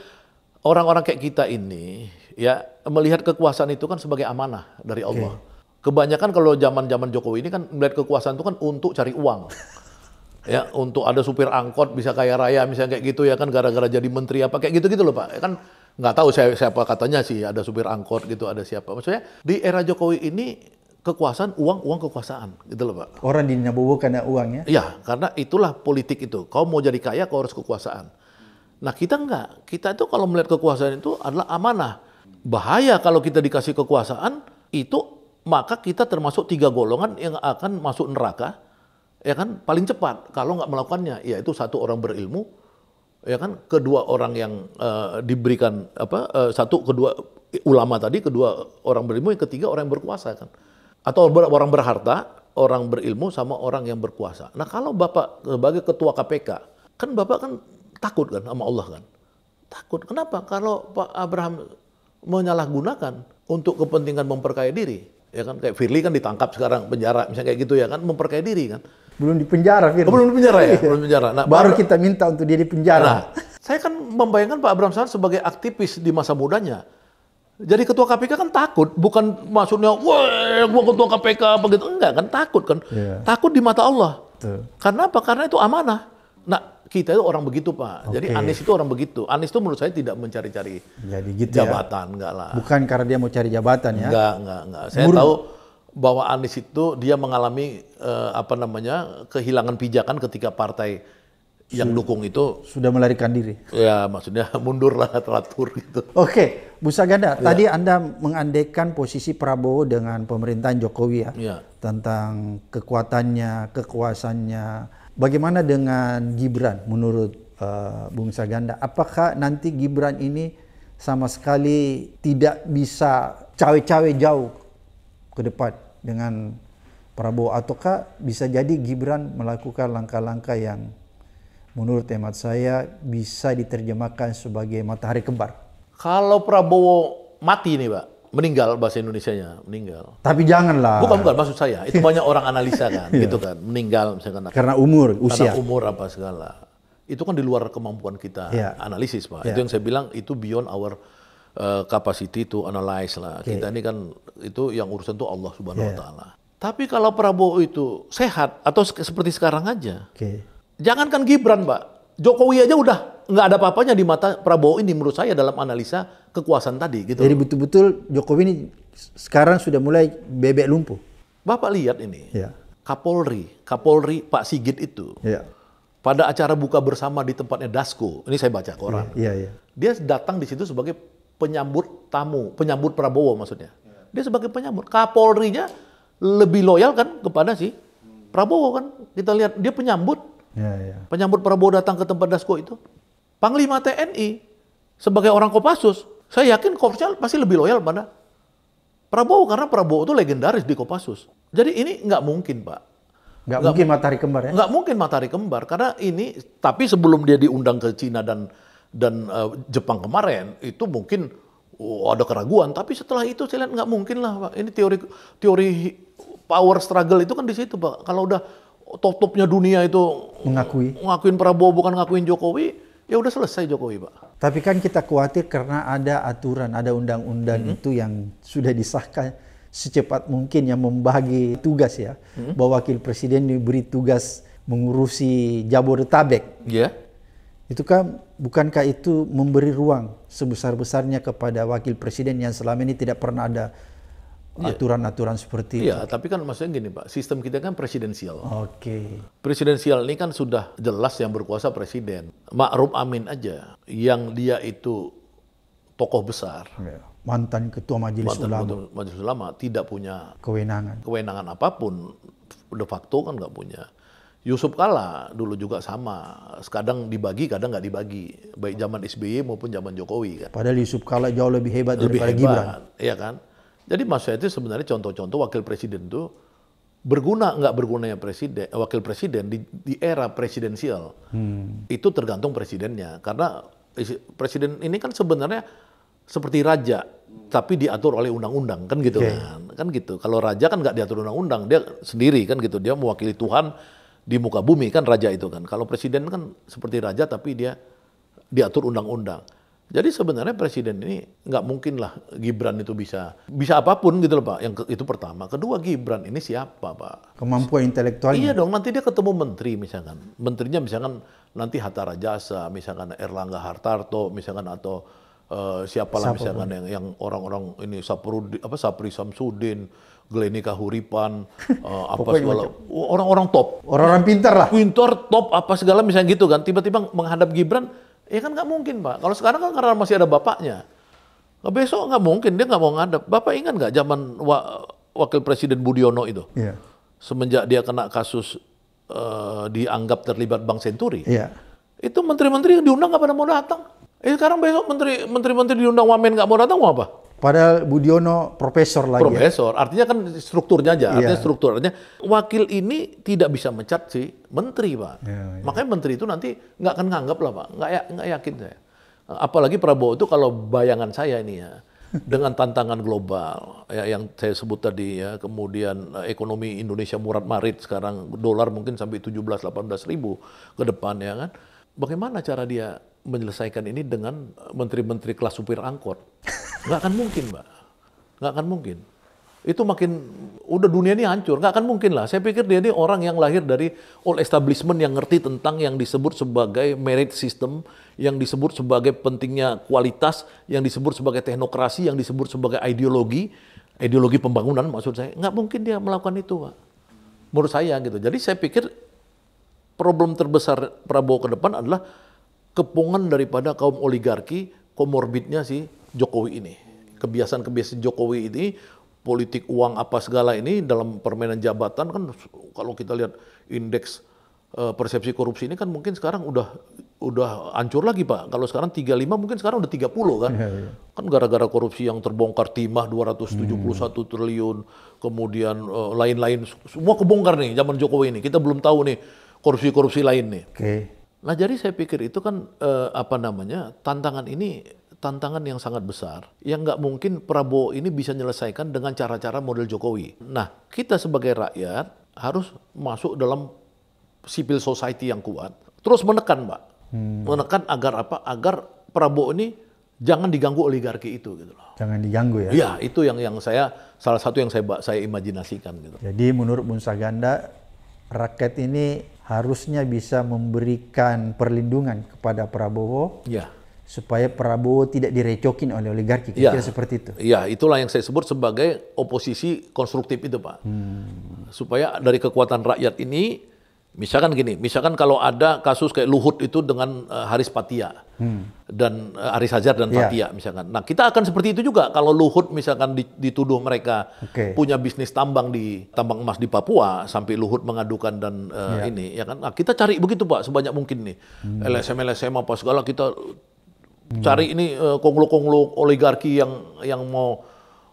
orang-orang kayak kita ini ya melihat kekuasaan itu kan sebagai amanah dari Allah. Okay. Kebanyakan kalau zaman-zaman Jokowi ini kan melihat kekuasaan itu kan untuk cari uang. ya, untuk ada supir angkot bisa kaya raya misalnya kayak gitu ya kan gara-gara jadi menteri apa kayak gitu-gitu loh Pak. Ya kan nggak tahu saya siapa katanya sih ada supir angkot gitu ada siapa. Maksudnya di era Jokowi ini kekuasaan uang uang kekuasaan gitu loh pak orang dinabobo karena uang ya iya karena itulah politik itu kau mau jadi kaya kau harus kekuasaan nah kita enggak kita itu kalau melihat kekuasaan itu adalah amanah bahaya kalau kita dikasih kekuasaan itu maka kita termasuk tiga golongan yang akan masuk neraka ya kan paling cepat kalau nggak melakukannya yaitu satu orang berilmu ya kan kedua orang yang uh, diberikan apa uh, satu kedua ulama tadi kedua orang berilmu yang ketiga orang yang berkuasa kan atau orang berharta, orang berilmu sama orang yang berkuasa. Nah kalau Bapak sebagai ketua KPK, kan Bapak kan takut kan sama Allah kan? Takut. Kenapa? Kalau Pak Abraham menyalahgunakan untuk kepentingan memperkaya diri, ya kan kayak Firly kan ditangkap sekarang penjara misalnya kayak gitu ya kan memperkaya diri kan belum dipenjara Firly oh, belum dipenjara ya iya. belum penjara. nah, baru kita minta untuk dia dipenjara nah, saya kan membayangkan Pak Abraham sebagai aktivis di masa mudanya jadi ketua KPK kan takut, bukan maksudnya, wah, gua ketua KPK begitu Enggak kan takut kan. Yeah. Takut di mata Allah. Tuh. Karena apa? Karena itu amanah. Nah, kita itu orang begitu, Pak. Okay. Jadi Anies itu orang begitu. Anies itu menurut saya tidak mencari-cari gitu jabatan, ya. enggak lah. Bukan karena dia mau cari jabatan ya. Enggak, enggak, enggak. Saya Murni. tahu bahwa Anies itu dia mengalami uh, apa namanya? kehilangan pijakan ketika partai yang dukung itu sudah melarikan diri. Ya, maksudnya mundur mundurlah teratur gitu. Oke, Bu Saganda, ya. tadi Anda mengandaikan posisi Prabowo dengan pemerintahan Jokowi ya, ya. tentang kekuatannya, kekuasannya. Bagaimana dengan Gibran menurut uh, Bung Saganda? Apakah nanti Gibran ini sama sekali tidak bisa cawe-cawe jauh ke depan dengan Prabowo ataukah bisa jadi Gibran melakukan langkah-langkah yang menurut hemat saya bisa diterjemahkan sebagai matahari kembar. Kalau Prabowo mati nih Pak, meninggal bahasa Indonesia-nya, meninggal. Tapi janganlah. Bukan bukan maksud saya, itu banyak orang analisa kan, iya. gitu kan, meninggal misalkan. Karena umur, usia. umur apa segala. Itu kan di luar kemampuan kita yeah. analisis Pak. Yeah. Itu yang saya bilang itu beyond our uh, capacity to analyze lah. Okay. Iya. Kita ini kan itu yang urusan tuh Allah Subhanahu yeah. wa iya. taala. Tapi kalau Prabowo itu sehat atau seperti sekarang aja. Okay Jangankan Gibran, Mbak. Jokowi aja udah nggak ada apa-apanya di mata Prabowo ini menurut saya dalam analisa kekuasaan tadi gitu. Jadi betul-betul Jokowi ini sekarang sudah mulai bebek lumpuh. Bapak lihat ini. Ya. Kapolri, Kapolri Pak Sigit itu. Ya. Pada acara buka bersama di tempatnya Dasko, ini saya baca koran. Ya, ya, ya. Dia datang di situ sebagai penyambut tamu, penyambut Prabowo maksudnya. Dia sebagai penyambut. Kapolrinya lebih loyal kan kepada si Prabowo kan. Kita lihat dia penyambut Ya, ya. Penyambut Prabowo datang ke tempat Dasko itu. Panglima TNI sebagai orang Kopassus, saya yakin Kopassusnya pasti lebih loyal pada Prabowo karena Prabowo itu legendaris di Kopassus. Jadi ini nggak mungkin, Pak. Nggak, nggak mungkin matahari kembar ya? Nggak mungkin matahari kembar karena ini tapi sebelum dia diundang ke Cina dan dan uh, Jepang kemarin itu mungkin oh, ada keraguan. Tapi setelah itu saya lihat nggak mungkin lah, Pak. Ini teori teori power struggle itu kan di situ, Pak. Kalau udah top-topnya dunia itu mengakui mengakuin Prabowo bukan ngakuin Jokowi, ya udah selesai Jokowi, Pak. Tapi kan kita khawatir karena ada aturan, ada undang-undang -hmm. itu yang sudah disahkan secepat mungkin yang membagi tugas ya, -hmm. bahwa wakil presiden diberi tugas mengurusi Jabodetabek. Iya. Yeah. Itu kan bukankah itu memberi ruang sebesar-besarnya kepada wakil presiden yang selama ini tidak pernah ada Iya. aturan-aturan seperti ya, itu. Iya, tapi kan maksudnya gini Pak, sistem kita kan presidensial. Oke. Okay. Presidensial ini kan sudah jelas yang berkuasa presiden. Ma'ruf Amin aja yang dia itu tokoh besar. Ya. Mantan ketua Majelis Mantan Ulama. Ketua Majelis Ulama tidak punya kewenangan. Kewenangan apapun de facto kan nggak punya. Yusuf Kala dulu juga sama. Kadang dibagi, kadang nggak dibagi. Baik zaman SBY maupun zaman Jokowi kan. Padahal Yusuf Kala jauh lebih hebat lebih daripada hebat, Gibran. Iya kan? Jadi maksudnya itu sebenarnya contoh-contoh wakil presiden itu berguna nggak bergunanya presiden eh, wakil presiden di, di era presidensial hmm. itu tergantung presidennya karena presiden ini kan sebenarnya seperti raja tapi diatur oleh undang-undang kan gitu okay. kan kan gitu kalau raja kan nggak diatur undang-undang dia sendiri kan gitu dia mewakili Tuhan di muka bumi kan raja itu kan kalau presiden kan seperti raja tapi dia diatur undang-undang jadi sebenarnya presiden ini nggak mungkin lah Gibran itu bisa bisa apapun gitu loh Pak. Yang ke, itu pertama. Kedua Gibran ini siapa Pak? Kemampuan intelektualnya. Iya dong. Nanti dia ketemu menteri misalkan. Menterinya misalkan nanti Hatta Rajasa, misalkan Erlangga Hartarto, misalkan atau uh, eh, siapalah Siapa misalkan yang yang orang-orang ini Saprudi, apa Sapri Samsudin, Gleni Kahuripan, uh, apa segala orang-orang top. Orang-orang pintar lah. Pintar top apa segala misalnya gitu kan. Tiba-tiba menghadap Gibran Ya kan nggak mungkin Pak. Kalau sekarang kan karena masih ada bapaknya. Nah, besok nggak mungkin dia nggak mau ngadep. Bapak ingat nggak zaman wa wakil presiden Budiono itu? Yeah. Semenjak dia kena kasus uh, dianggap terlibat bank senturi. Yeah. Itu menteri-menteri yang diundang nggak pada mau datang. Eh sekarang besok menteri-menteri diundang wamen nggak mau datang mau apa? Padahal Budiono profesor lagi. Ya. Profesor, ya? artinya kan strukturnya aja, artinya yeah. strukturnya wakil ini tidak bisa mencat si menteri pak. Yeah, yeah. Makanya menteri itu nanti nggak akan nganggap lah pak, nggak ya, nggak yakin saya. Apalagi Prabowo itu kalau bayangan saya ini ya dengan tantangan global ya, yang saya sebut tadi ya, kemudian eh, ekonomi Indonesia murad marit sekarang dolar mungkin sampai 17-18 ribu ke depan ya kan. Bagaimana cara dia menyelesaikan ini dengan eh, menteri-menteri kelas supir angkot? Nggak akan mungkin, Mbak. Nggak akan mungkin. Itu makin, udah dunia ini hancur. Nggak akan mungkin lah. Saya pikir dia ini orang yang lahir dari old establishment yang ngerti tentang yang disebut sebagai merit system, yang disebut sebagai pentingnya kualitas, yang disebut sebagai teknokrasi, yang disebut sebagai ideologi, ideologi pembangunan maksud saya. Nggak mungkin dia melakukan itu, Pak. Menurut saya gitu. Jadi saya pikir problem terbesar Prabowo ke depan adalah kepungan daripada kaum oligarki komorbidnya sih. Jokowi ini. Kebiasaan-kebiasaan Jokowi ini, politik uang apa segala ini dalam permainan jabatan kan kalau kita lihat indeks uh, persepsi korupsi ini kan mungkin sekarang udah udah hancur lagi Pak. Kalau sekarang 35 mungkin sekarang udah 30 kan. Iya, iya. Kan gara-gara korupsi yang terbongkar timah 271 hmm. triliun, kemudian lain eh, lain-lain semua kebongkar nih zaman Jokowi ini. Kita belum tahu nih korupsi-korupsi lain nih. Oke. Okay. Nah, jadi saya pikir itu kan eh, apa namanya? tantangan ini tantangan yang sangat besar yang nggak mungkin Prabowo ini bisa menyelesaikan dengan cara-cara model Jokowi. Nah, kita sebagai rakyat harus masuk dalam civil society yang kuat. Terus menekan, Mbak. Hmm. Menekan agar apa? Agar Prabowo ini jangan diganggu oligarki itu gitu loh. Jangan diganggu ya. Iya, itu yang yang saya salah satu yang saya saya imajinasikan gitu. Jadi menurut Munsaganda rakyat ini harusnya bisa memberikan perlindungan kepada Prabowo. Iya supaya Prabowo tidak direcokin oleh oligarki kira ya, seperti itu. Iya, itulah yang saya sebut sebagai oposisi konstruktif itu, Pak. Hmm. Supaya dari kekuatan rakyat ini misalkan gini, misalkan kalau ada kasus kayak Luhut itu dengan uh, Haris Patia hmm. dan uh, eh, Aris Hajar dan ya. Patia misalkan. Nah, kita akan seperti itu juga kalau Luhut misalkan dituduh mereka okay. punya bisnis tambang di tambang emas di Papua sampai Luhut mengadukan dan uh, ya. ini ya kan. Nah, kita cari begitu Pak sebanyak mungkin nih. Hmm. LSM LSM apa segala kita hmm. cari ini eh, konglo-konglo oligarki yang yang mau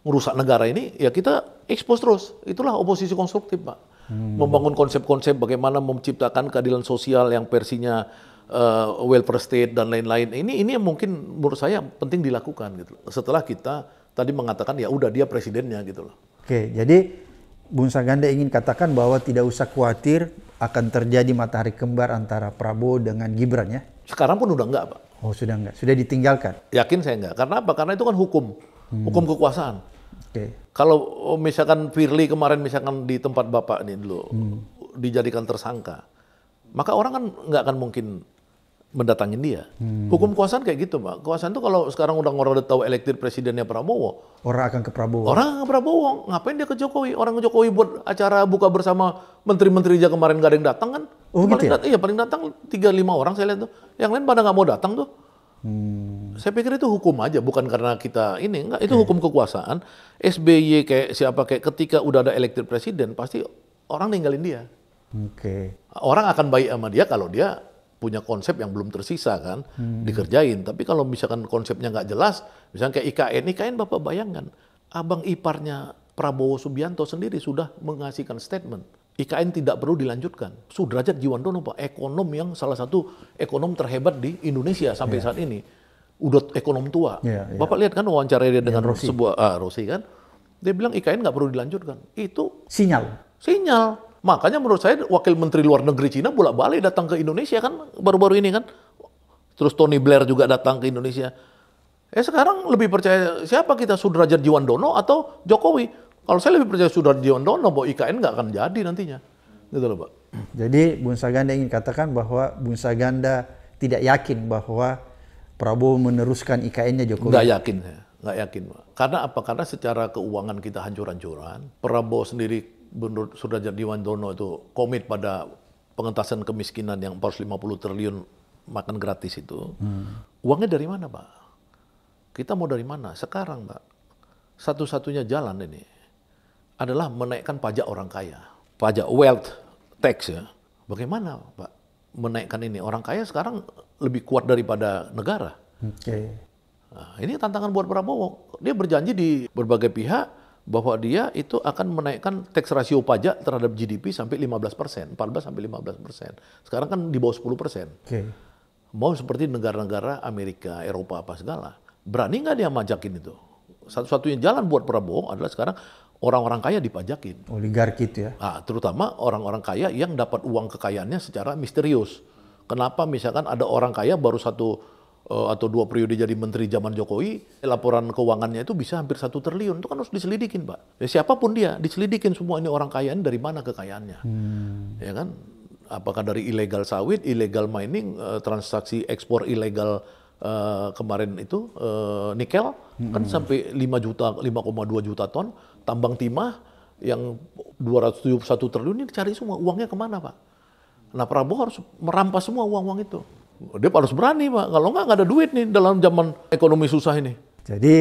merusak negara ini, ya kita ekspos terus. Itulah oposisi konstruktif, Pak. Hmm. Membangun konsep-konsep bagaimana menciptakan keadilan sosial yang versinya uh, welfare state dan lain-lain. Ini ini yang mungkin menurut saya penting dilakukan gitu. Setelah kita tadi mengatakan ya udah dia presidennya gitu loh. Oke, jadi Bung Saganda ingin katakan bahwa tidak usah khawatir akan terjadi matahari kembar antara Prabowo dengan Gibran ya? Sekarang pun udah enggak, Pak. Oh sudah enggak, sudah ditinggalkan. Yakin saya enggak. Karena apa? Karena itu kan hukum, hmm. hukum kekuasaan. Okay. Kalau oh, misalkan Firly kemarin misalkan di tempat bapak ini dulu hmm. dijadikan tersangka, maka orang kan nggak akan mungkin mendatangin dia. Hmm. Hukum kekuasaan kayak gitu, Pak. Kekuasaan itu kalau sekarang udah orang udah tahu elektir presidennya Prabowo, orang akan ke Prabowo. Orang akan ke Prabowo, ngapain dia ke Jokowi? Orang ke Jokowi buat acara buka bersama menteri-menteri aja kemarin gak ada yang datang kan? Oh, gitu paling gitu ya? datang, iya paling datang 3 5 orang saya lihat tuh. Yang lain pada nggak mau datang tuh. Hmm. Saya pikir itu hukum aja, bukan karena kita ini enggak, itu okay. hukum kekuasaan. SBY kayak siapa kayak ketika udah ada elektir presiden pasti orang ninggalin dia. Oke. Okay. Orang akan baik sama dia kalau dia punya konsep yang belum tersisa kan hmm. dikerjain. Tapi kalau misalkan konsepnya nggak jelas, misalkan kayak IKN, IKN bapak bayangkan abang iparnya Prabowo Subianto sendiri sudah mengasihkan statement. IKN tidak perlu dilanjutkan. Sudrajat Jiwandono Pak, ekonom yang salah satu ekonom terhebat di Indonesia sampai yeah. saat ini. Udah ekonom tua. Yeah, yeah. Bapak lihat kan wawancara dia dengan yeah, sebuah ah, Rosi kan. Dia bilang IKN nggak perlu dilanjutkan. Itu sinyal. Sinyal Makanya menurut saya wakil menteri luar negeri Cina bolak-balik datang ke Indonesia kan baru-baru ini kan. Terus Tony Blair juga datang ke Indonesia. Eh sekarang lebih percaya siapa kita Sudrajat Jiwandono atau Jokowi? Kalau saya lebih percaya Sudrajat Jiwandono bahwa IKN nggak akan jadi nantinya. Gitu loh, Pak. Jadi Bung Saganda ingin katakan bahwa Bung Saganda tidak yakin bahwa Prabowo meneruskan IKN-nya Jokowi. Nggak yakin, nggak yakin. Pak. Karena apa? Karena secara keuangan kita hancur-hancuran. Prabowo sendiri sudah Sudrajat Diwandono itu komit pada pengentasan kemiskinan yang 450 triliun makan gratis itu, hmm. uangnya dari mana, Pak? Kita mau dari mana? Sekarang, Pak, satu-satunya jalan ini adalah menaikkan pajak orang kaya, pajak wealth tax ya. Bagaimana, Pak, menaikkan ini? Orang kaya sekarang lebih kuat daripada negara. Oke. Okay. Nah, ini tantangan buat Prabowo. Dia berjanji di berbagai pihak bahwa dia itu akan menaikkan tax ratio pajak terhadap GDP sampai 15 persen, 14 sampai 15 persen. Sekarang kan di bawah 10 persen. Okay. Mau seperti negara-negara Amerika, Eropa apa segala, berani nggak dia majakin itu? Satu-satunya jalan buat Prabowo adalah sekarang orang-orang kaya dipajakin. Oligarki oh, itu ya? Nah, terutama orang-orang kaya yang dapat uang kekayaannya secara misterius. Kenapa misalkan ada orang kaya baru satu Eh, atau dua periode jadi menteri zaman Jokowi, laporan keuangannya itu bisa hampir satu triliun. Itu kan harus diselidikin, Pak. Ya, siapapun dia, diselidikin semua ini orang kayaan dari mana kekayaannya. Hmm. Ya kan? Apakah dari ilegal sawit, ilegal mining, eh, transaksi ekspor ilegal uh, kemarin itu uh, nikel kan hmm. kan sampai 5 juta 5,2 juta ton, tambang timah yang 271 triliun ini cari semua uangnya kemana, Pak? Nah, Prabowo harus merampas semua uang-uang itu. Dia harus berani, Pak. Kalau nggak, nggak ada duit nih dalam zaman ekonomi susah ini. Jadi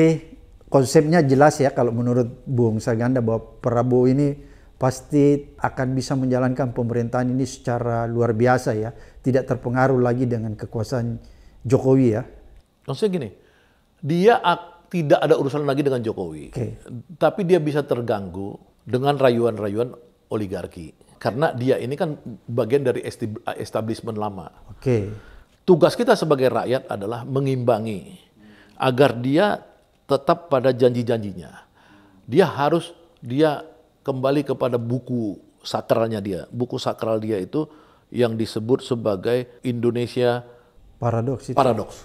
konsepnya jelas ya kalau menurut Bung Saganda bahwa Prabowo ini pasti akan bisa menjalankan pemerintahan ini secara luar biasa ya. Tidak terpengaruh lagi dengan kekuasaan Jokowi ya. Maksudnya gini, dia tidak ada urusan lagi dengan Jokowi. Okay. Tapi dia bisa terganggu dengan rayuan-rayuan oligarki karena dia ini kan bagian dari establishment lama. Oke. Okay. Tugas kita sebagai rakyat adalah mengimbangi agar dia tetap pada janji-janjinya. Dia harus dia kembali kepada buku sakralnya dia. Buku sakral dia itu yang disebut sebagai Indonesia paradoks. Itu. Paradoks.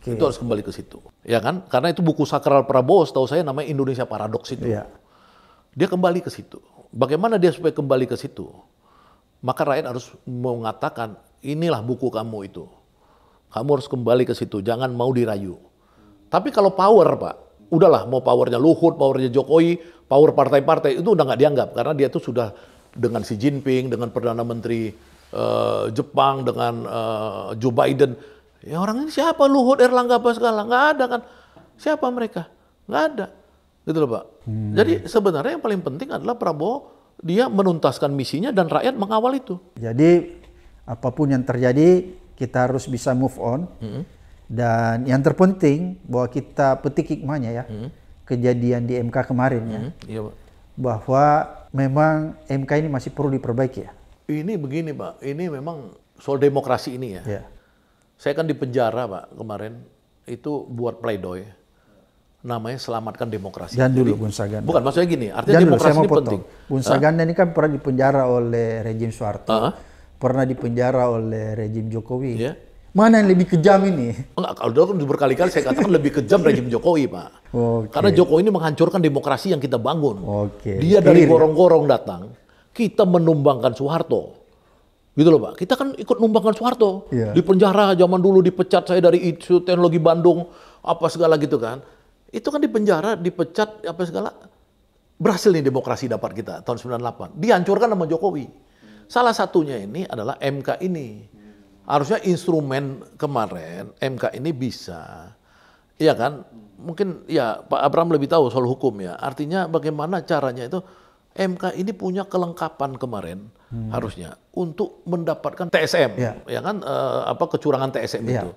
Okay. Itu harus kembali ke situ. Ya kan? Karena itu buku sakral Prabowo setahu saya namanya Indonesia Paradoks itu. Yeah. Dia kembali ke situ. Bagaimana dia supaya kembali ke situ? Maka rakyat harus mengatakan inilah buku kamu itu kamu harus kembali ke situ, jangan mau dirayu. Tapi kalau power, Pak, udahlah mau powernya Luhut, powernya Jokowi, power partai-partai itu udah nggak dianggap karena dia tuh sudah dengan Xi Jinping, dengan perdana menteri uh, Jepang, dengan uh, Joe Biden. Ya orang ini siapa Luhut, Erlangga apa segala nggak ada kan? Siapa mereka? Nggak ada, gitu loh Pak. Hmm. Jadi sebenarnya yang paling penting adalah Prabowo dia menuntaskan misinya dan rakyat mengawal itu. Jadi apapun yang terjadi kita harus bisa move on. Hmm. Dan yang terpenting bahwa kita petik hikmahnya ya. Hmm. Kejadian di MK kemarin hmm. ya. Mm-hmm. Iya, Pak. Bahwa memang MK ini masih perlu diperbaiki ya. Ini begini, Pak. Ini memang soal demokrasi ini ya. yeah. Saya kan di penjara, Pak, kemarin itu buat pledoi namanya selamatkan demokrasi. Dan dulu Bun Saganda. Bukan maksudnya gini, artinya Dan demokrasi ini potong. penting. Bun Saganda ini kan pernah dipenjara oleh rejim Soeharto. Uh -huh pernah dipenjara oleh rejim Jokowi. Ya. Mana yang lebih kejam ini? Oh, enggak, kalau dulu kan berkali-kali saya katakan lebih kejam rejim Jokowi, Pak. Okay. Karena Jokowi ini menghancurkan demokrasi yang kita bangun. Okay. Dia Clear. dari ya? gorong-gorong datang, kita menumbangkan Soeharto. Gitu loh, Pak. Kita kan ikut numbangkan Soeharto. Yeah. Di penjara zaman dulu dipecat saya dari itu teknologi Bandung, apa segala gitu kan. Itu kan di penjara, dipecat apa segala. Berhasil nih demokrasi dapat kita tahun 98. Dihancurkan sama Jokowi. Salah satunya ini adalah MK ini. Harusnya instrumen kemarin MK ini bisa, ya kan? Mungkin ya Pak Abram lebih tahu soal hukum ya. Artinya bagaimana caranya itu MK ini punya kelengkapan kemarin hmm. harusnya untuk mendapatkan TSM, ya, ya kan? E, apa kecurangan TSM ya. itu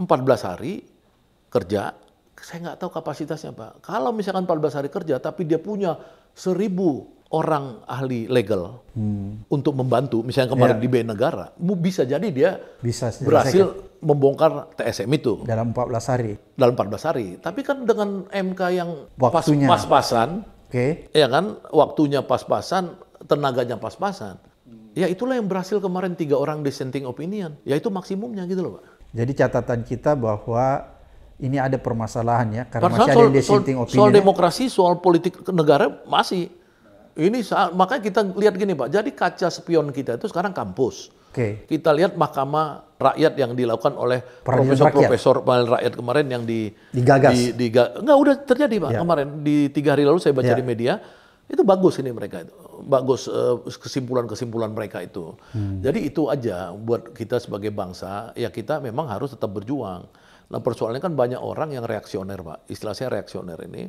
14 hari kerja. Saya nggak tahu kapasitasnya pak. Kalau misalkan 14 hari kerja, tapi dia punya seribu orang ahli legal hmm. untuk membantu, misalnya kemarin yeah. di Bea Negara, bisa jadi dia bisa berhasil membongkar TSM itu dalam 14 hari. Dalam 14 hari. Tapi kan dengan MK yang Waktunya. pas, pas-pasan, okay. ya kan, waktunya pas-pasan, tenaganya pas-pasan. Ya itulah yang berhasil kemarin tiga orang dissenting opinion, Ya itu maksimumnya gitu loh, Pak. Jadi catatan kita bahwa ini ada permasalahan ya karena Padahal masih soal, ada dissenting opinion. Soal demokrasi, soal politik negara masih ini saat, makanya kita lihat gini Pak, jadi kaca spion kita itu sekarang kampus. Okay. Kita lihat mahkamah rakyat yang dilakukan oleh profesor-profesor rakyat. rakyat kemarin yang di digagas. Di, di, enggak udah terjadi Pak ya. kemarin di tiga hari lalu saya baca ya. di media itu bagus ini mereka itu bagus eh, kesimpulan-kesimpulan mereka itu. Hmm. Jadi itu aja buat kita sebagai bangsa ya kita memang harus tetap berjuang. Nah persoalannya kan banyak orang yang reaksioner pak, istilah saya reaksioner ini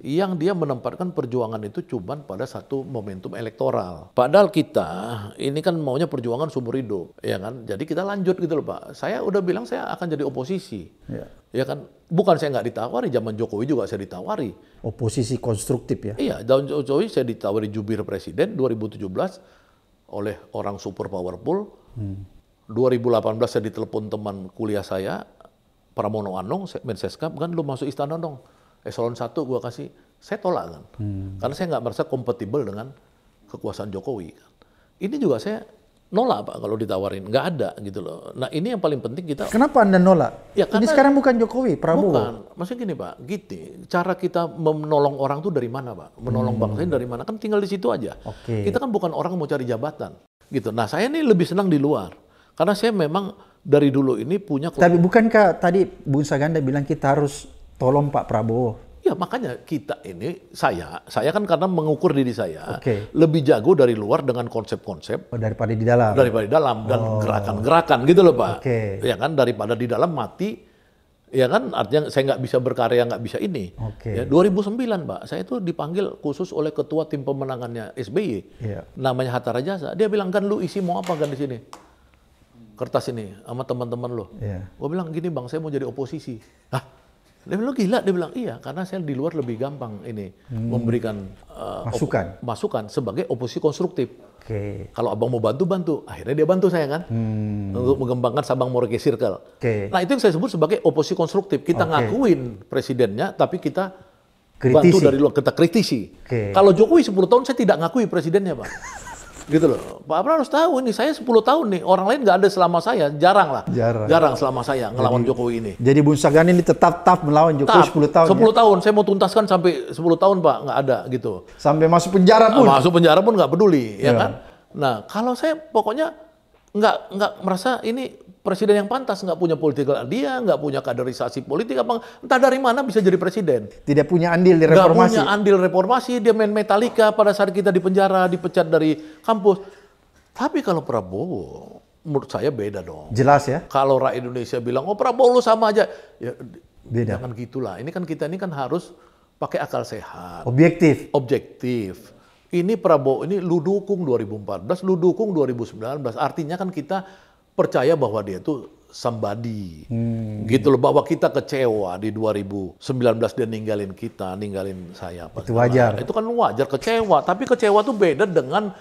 yang dia menempatkan perjuangan itu cuman pada satu momentum elektoral. Padahal kita ini kan maunya perjuangan seumur hidup, ya kan? Jadi kita lanjut gitu loh Pak. Saya udah bilang saya akan jadi oposisi. Ya, ya kan? Bukan saya nggak ditawari, zaman Jokowi juga saya ditawari. Oposisi konstruktif ya? Iya, zaman Jokowi saya ditawari jubir presiden 2017 oleh orang super powerful. Hmm. 2018 saya ditelepon teman kuliah saya, Pramono Anung, Menseskap, kan lu masuk istana dong eselon satu gue kasih, saya tolak kan. Hmm. Karena saya nggak merasa kompatibel dengan kekuasaan Jokowi. Kan. Ini juga saya nolak pak kalau ditawarin, nggak ada gitu loh. Nah ini yang paling penting kita. Kenapa anda nolak? Ya, ini sekarang bukan Jokowi, Prabowo. Bukan, maksudnya gini pak, gitu. Cara kita menolong orang tuh dari mana pak? Menolong hmm. bangsa ini dari mana? Kan tinggal di situ aja. Okay. Kita kan bukan orang mau cari jabatan, gitu. Nah saya ini lebih senang di luar, karena saya memang dari dulu ini punya. Tapi bukankah tadi Bung Saganda bilang kita harus tolong Pak Prabowo Ya makanya kita ini saya saya kan karena mengukur diri saya okay. lebih jago dari luar dengan konsep-konsep oh, daripada di dalam daripada di dalam dan oh. gerakan-gerakan gitu loh pak. Okay. Ya kan daripada di dalam mati ya kan artinya saya nggak bisa berkarya nggak bisa ini. Okay. Ya, 2009 pak saya itu dipanggil khusus oleh ketua tim pemenangannya SBY yeah. namanya Hatta Rajasa dia bilang kan lu isi mau apa kan di sini kertas ini sama teman-teman lo. Yeah. Gue bilang gini bang saya mau jadi oposisi. Hah? Dia bilang gila, dia bilang iya karena saya di luar lebih gampang ini hmm. memberikan uh, masukan masukan sebagai oposisi konstruktif. Okay. Kalau abang mau bantu bantu, akhirnya dia bantu saya kan hmm. untuk mengembangkan Sabang Merauke Circle. Okay. Nah itu yang saya sebut sebagai oposisi konstruktif. Kita okay. ngakuin presidennya, tapi kita kritisi. bantu dari luar kita kritisi. Okay. Kalau Jokowi 10 tahun saya tidak ngakui presidennya pak. gitu loh. Pak Abra harus tahu ini saya 10 tahun nih orang lain nggak ada selama saya jarang lah jarang, jarang selama saya ngelawan jadi, Jokowi ini. Jadi Bung Sagan ini tetap tetap melawan Jokowi tetap, 10 tahun. 10 ya? tahun saya mau tuntaskan sampai 10 tahun Pak nggak ada gitu. Sampai masuk penjara pun. Ah, masuk penjara pun nggak peduli ya, ya kan. Nah kalau saya pokoknya nggak nggak merasa ini presiden yang pantas nggak punya political dia nggak punya kaderisasi politik apa entah dari mana bisa jadi presiden tidak punya andil di reformasi nggak punya andil reformasi dia main metalika pada saat kita di penjara dipecat dari kampus tapi kalau Prabowo menurut saya beda dong jelas ya kalau rakyat Indonesia bilang oh Prabowo lu sama aja ya, beda jangan gitulah ini kan kita ini kan harus pakai akal sehat objektif objektif ini Prabowo ini lu dukung 2014 lu dukung 2019 artinya kan kita percaya bahwa dia itu somebody. Hmm. Gitu loh bahwa kita kecewa di 2019 dia ninggalin kita, ninggalin saya apa. Itu wajar. Itu kan wajar kecewa, tapi kecewa tuh beda dengan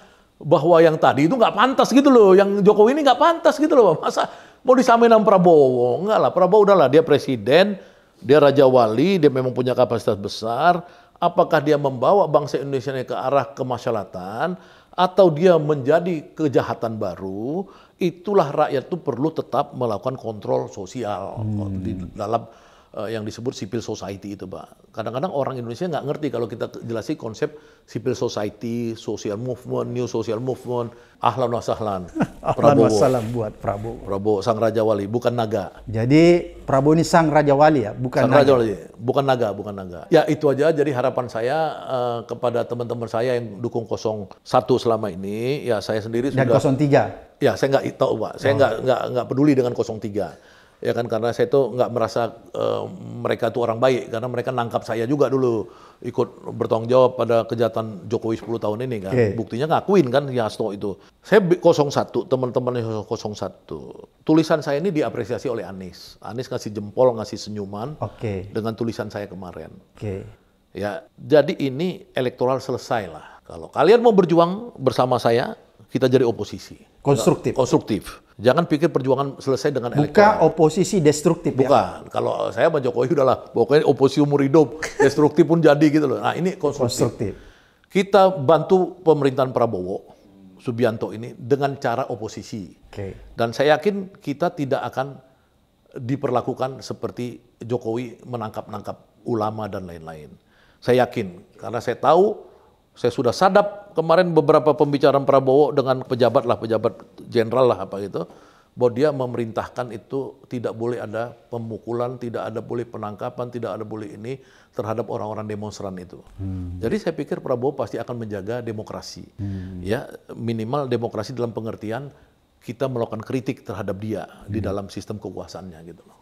bahwa yang tadi itu nggak pantas gitu loh, yang Jokowi ini nggak pantas gitu loh. Masa mau disamain sama Prabowo? Enggak lah, Prabowo udahlah dia presiden, dia raja wali, dia memang punya kapasitas besar. Apakah dia membawa bangsa Indonesia ini ke arah kemasyarakatan atau dia menjadi kejahatan baru itulah rakyat itu perlu tetap melakukan kontrol sosial hmm. di dalam Eh, yang disebut civil society itu, Pak. Kadang-kadang orang Indonesia nggak ngerti kalau kita jelasin konsep civil society, social movement, new social movement, ahlan wasahlan, sahlan. Prabowo. Ahlan buat Prabowo. Prabowo, sang Raja Wali, bukan naga. Jadi Prabowo ini sang Raja Wali ya, bukan sang naga. Raja Wali, bukan naga, bukan naga. Ya itu aja, jadi harapan saya uh, kepada teman-teman saya yang dukung 01 selama ini, ya saya sendiri Dan sudah... Dan 03? Ya, saya nggak tahu, Pak. Saya oh. nggak oh. nggak peduli dengan 03 ya kan karena saya tuh nggak merasa uh, mereka tuh orang baik karena mereka nangkap saya juga dulu ikut bertanggung jawab pada kejahatan Jokowi 10 tahun ini kan. Okay. Buktinya ngakuin kan ya Yasto itu. Saya 01, teman-teman 01. Tulisan saya ini diapresiasi oleh Anies. Anies ngasih jempol, ngasih senyuman okay. dengan tulisan saya kemarin. Okay. Ya, jadi ini elektoral selesai lah. Kalau kalian mau berjuang bersama saya, kita jadi oposisi. Konstruktif. Konstruktif Jangan pikir perjuangan selesai dengan Buka elektoral. oposisi destruktif ya. Bukan. Ya? Kalau saya sama Jokowi udahlah, pokoknya oposisi umur hidup, destruktif pun jadi gitu loh. Nah ini konstruktif. konstruktif. Kita bantu pemerintahan Prabowo, Subianto ini dengan cara oposisi. Okay. Dan saya yakin kita tidak akan diperlakukan seperti Jokowi menangkap-nangkap ulama dan lain-lain. Saya yakin, karena saya tahu saya sudah sadap kemarin beberapa pembicaraan Prabowo dengan pejabat lah, pejabat jenderal lah apa gitu, bahwa dia memerintahkan itu tidak boleh ada pemukulan, tidak ada boleh penangkapan, tidak ada boleh ini terhadap orang-orang demonstran itu. Hmm. Jadi saya pikir Prabowo pasti akan menjaga demokrasi, hmm. ya minimal demokrasi dalam pengertian kita melakukan kritik terhadap dia hmm. di dalam sistem kekuasaannya gitu loh.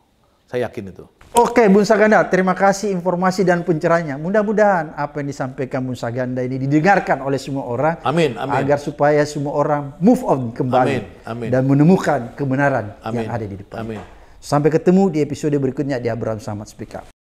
Saya yakin itu. Oke, Bung Saganda, terima kasih informasi dan pencerahannya. Mudah-mudahan apa yang disampaikan Bung Saganda ini didengarkan oleh semua orang. Amin, amin. Agar supaya semua orang move on kembali. Amin, amin. Dan menemukan kebenaran amin. yang ada di depan. Amin. Sampai ketemu di episode berikutnya di Abraham Samad Speak Up.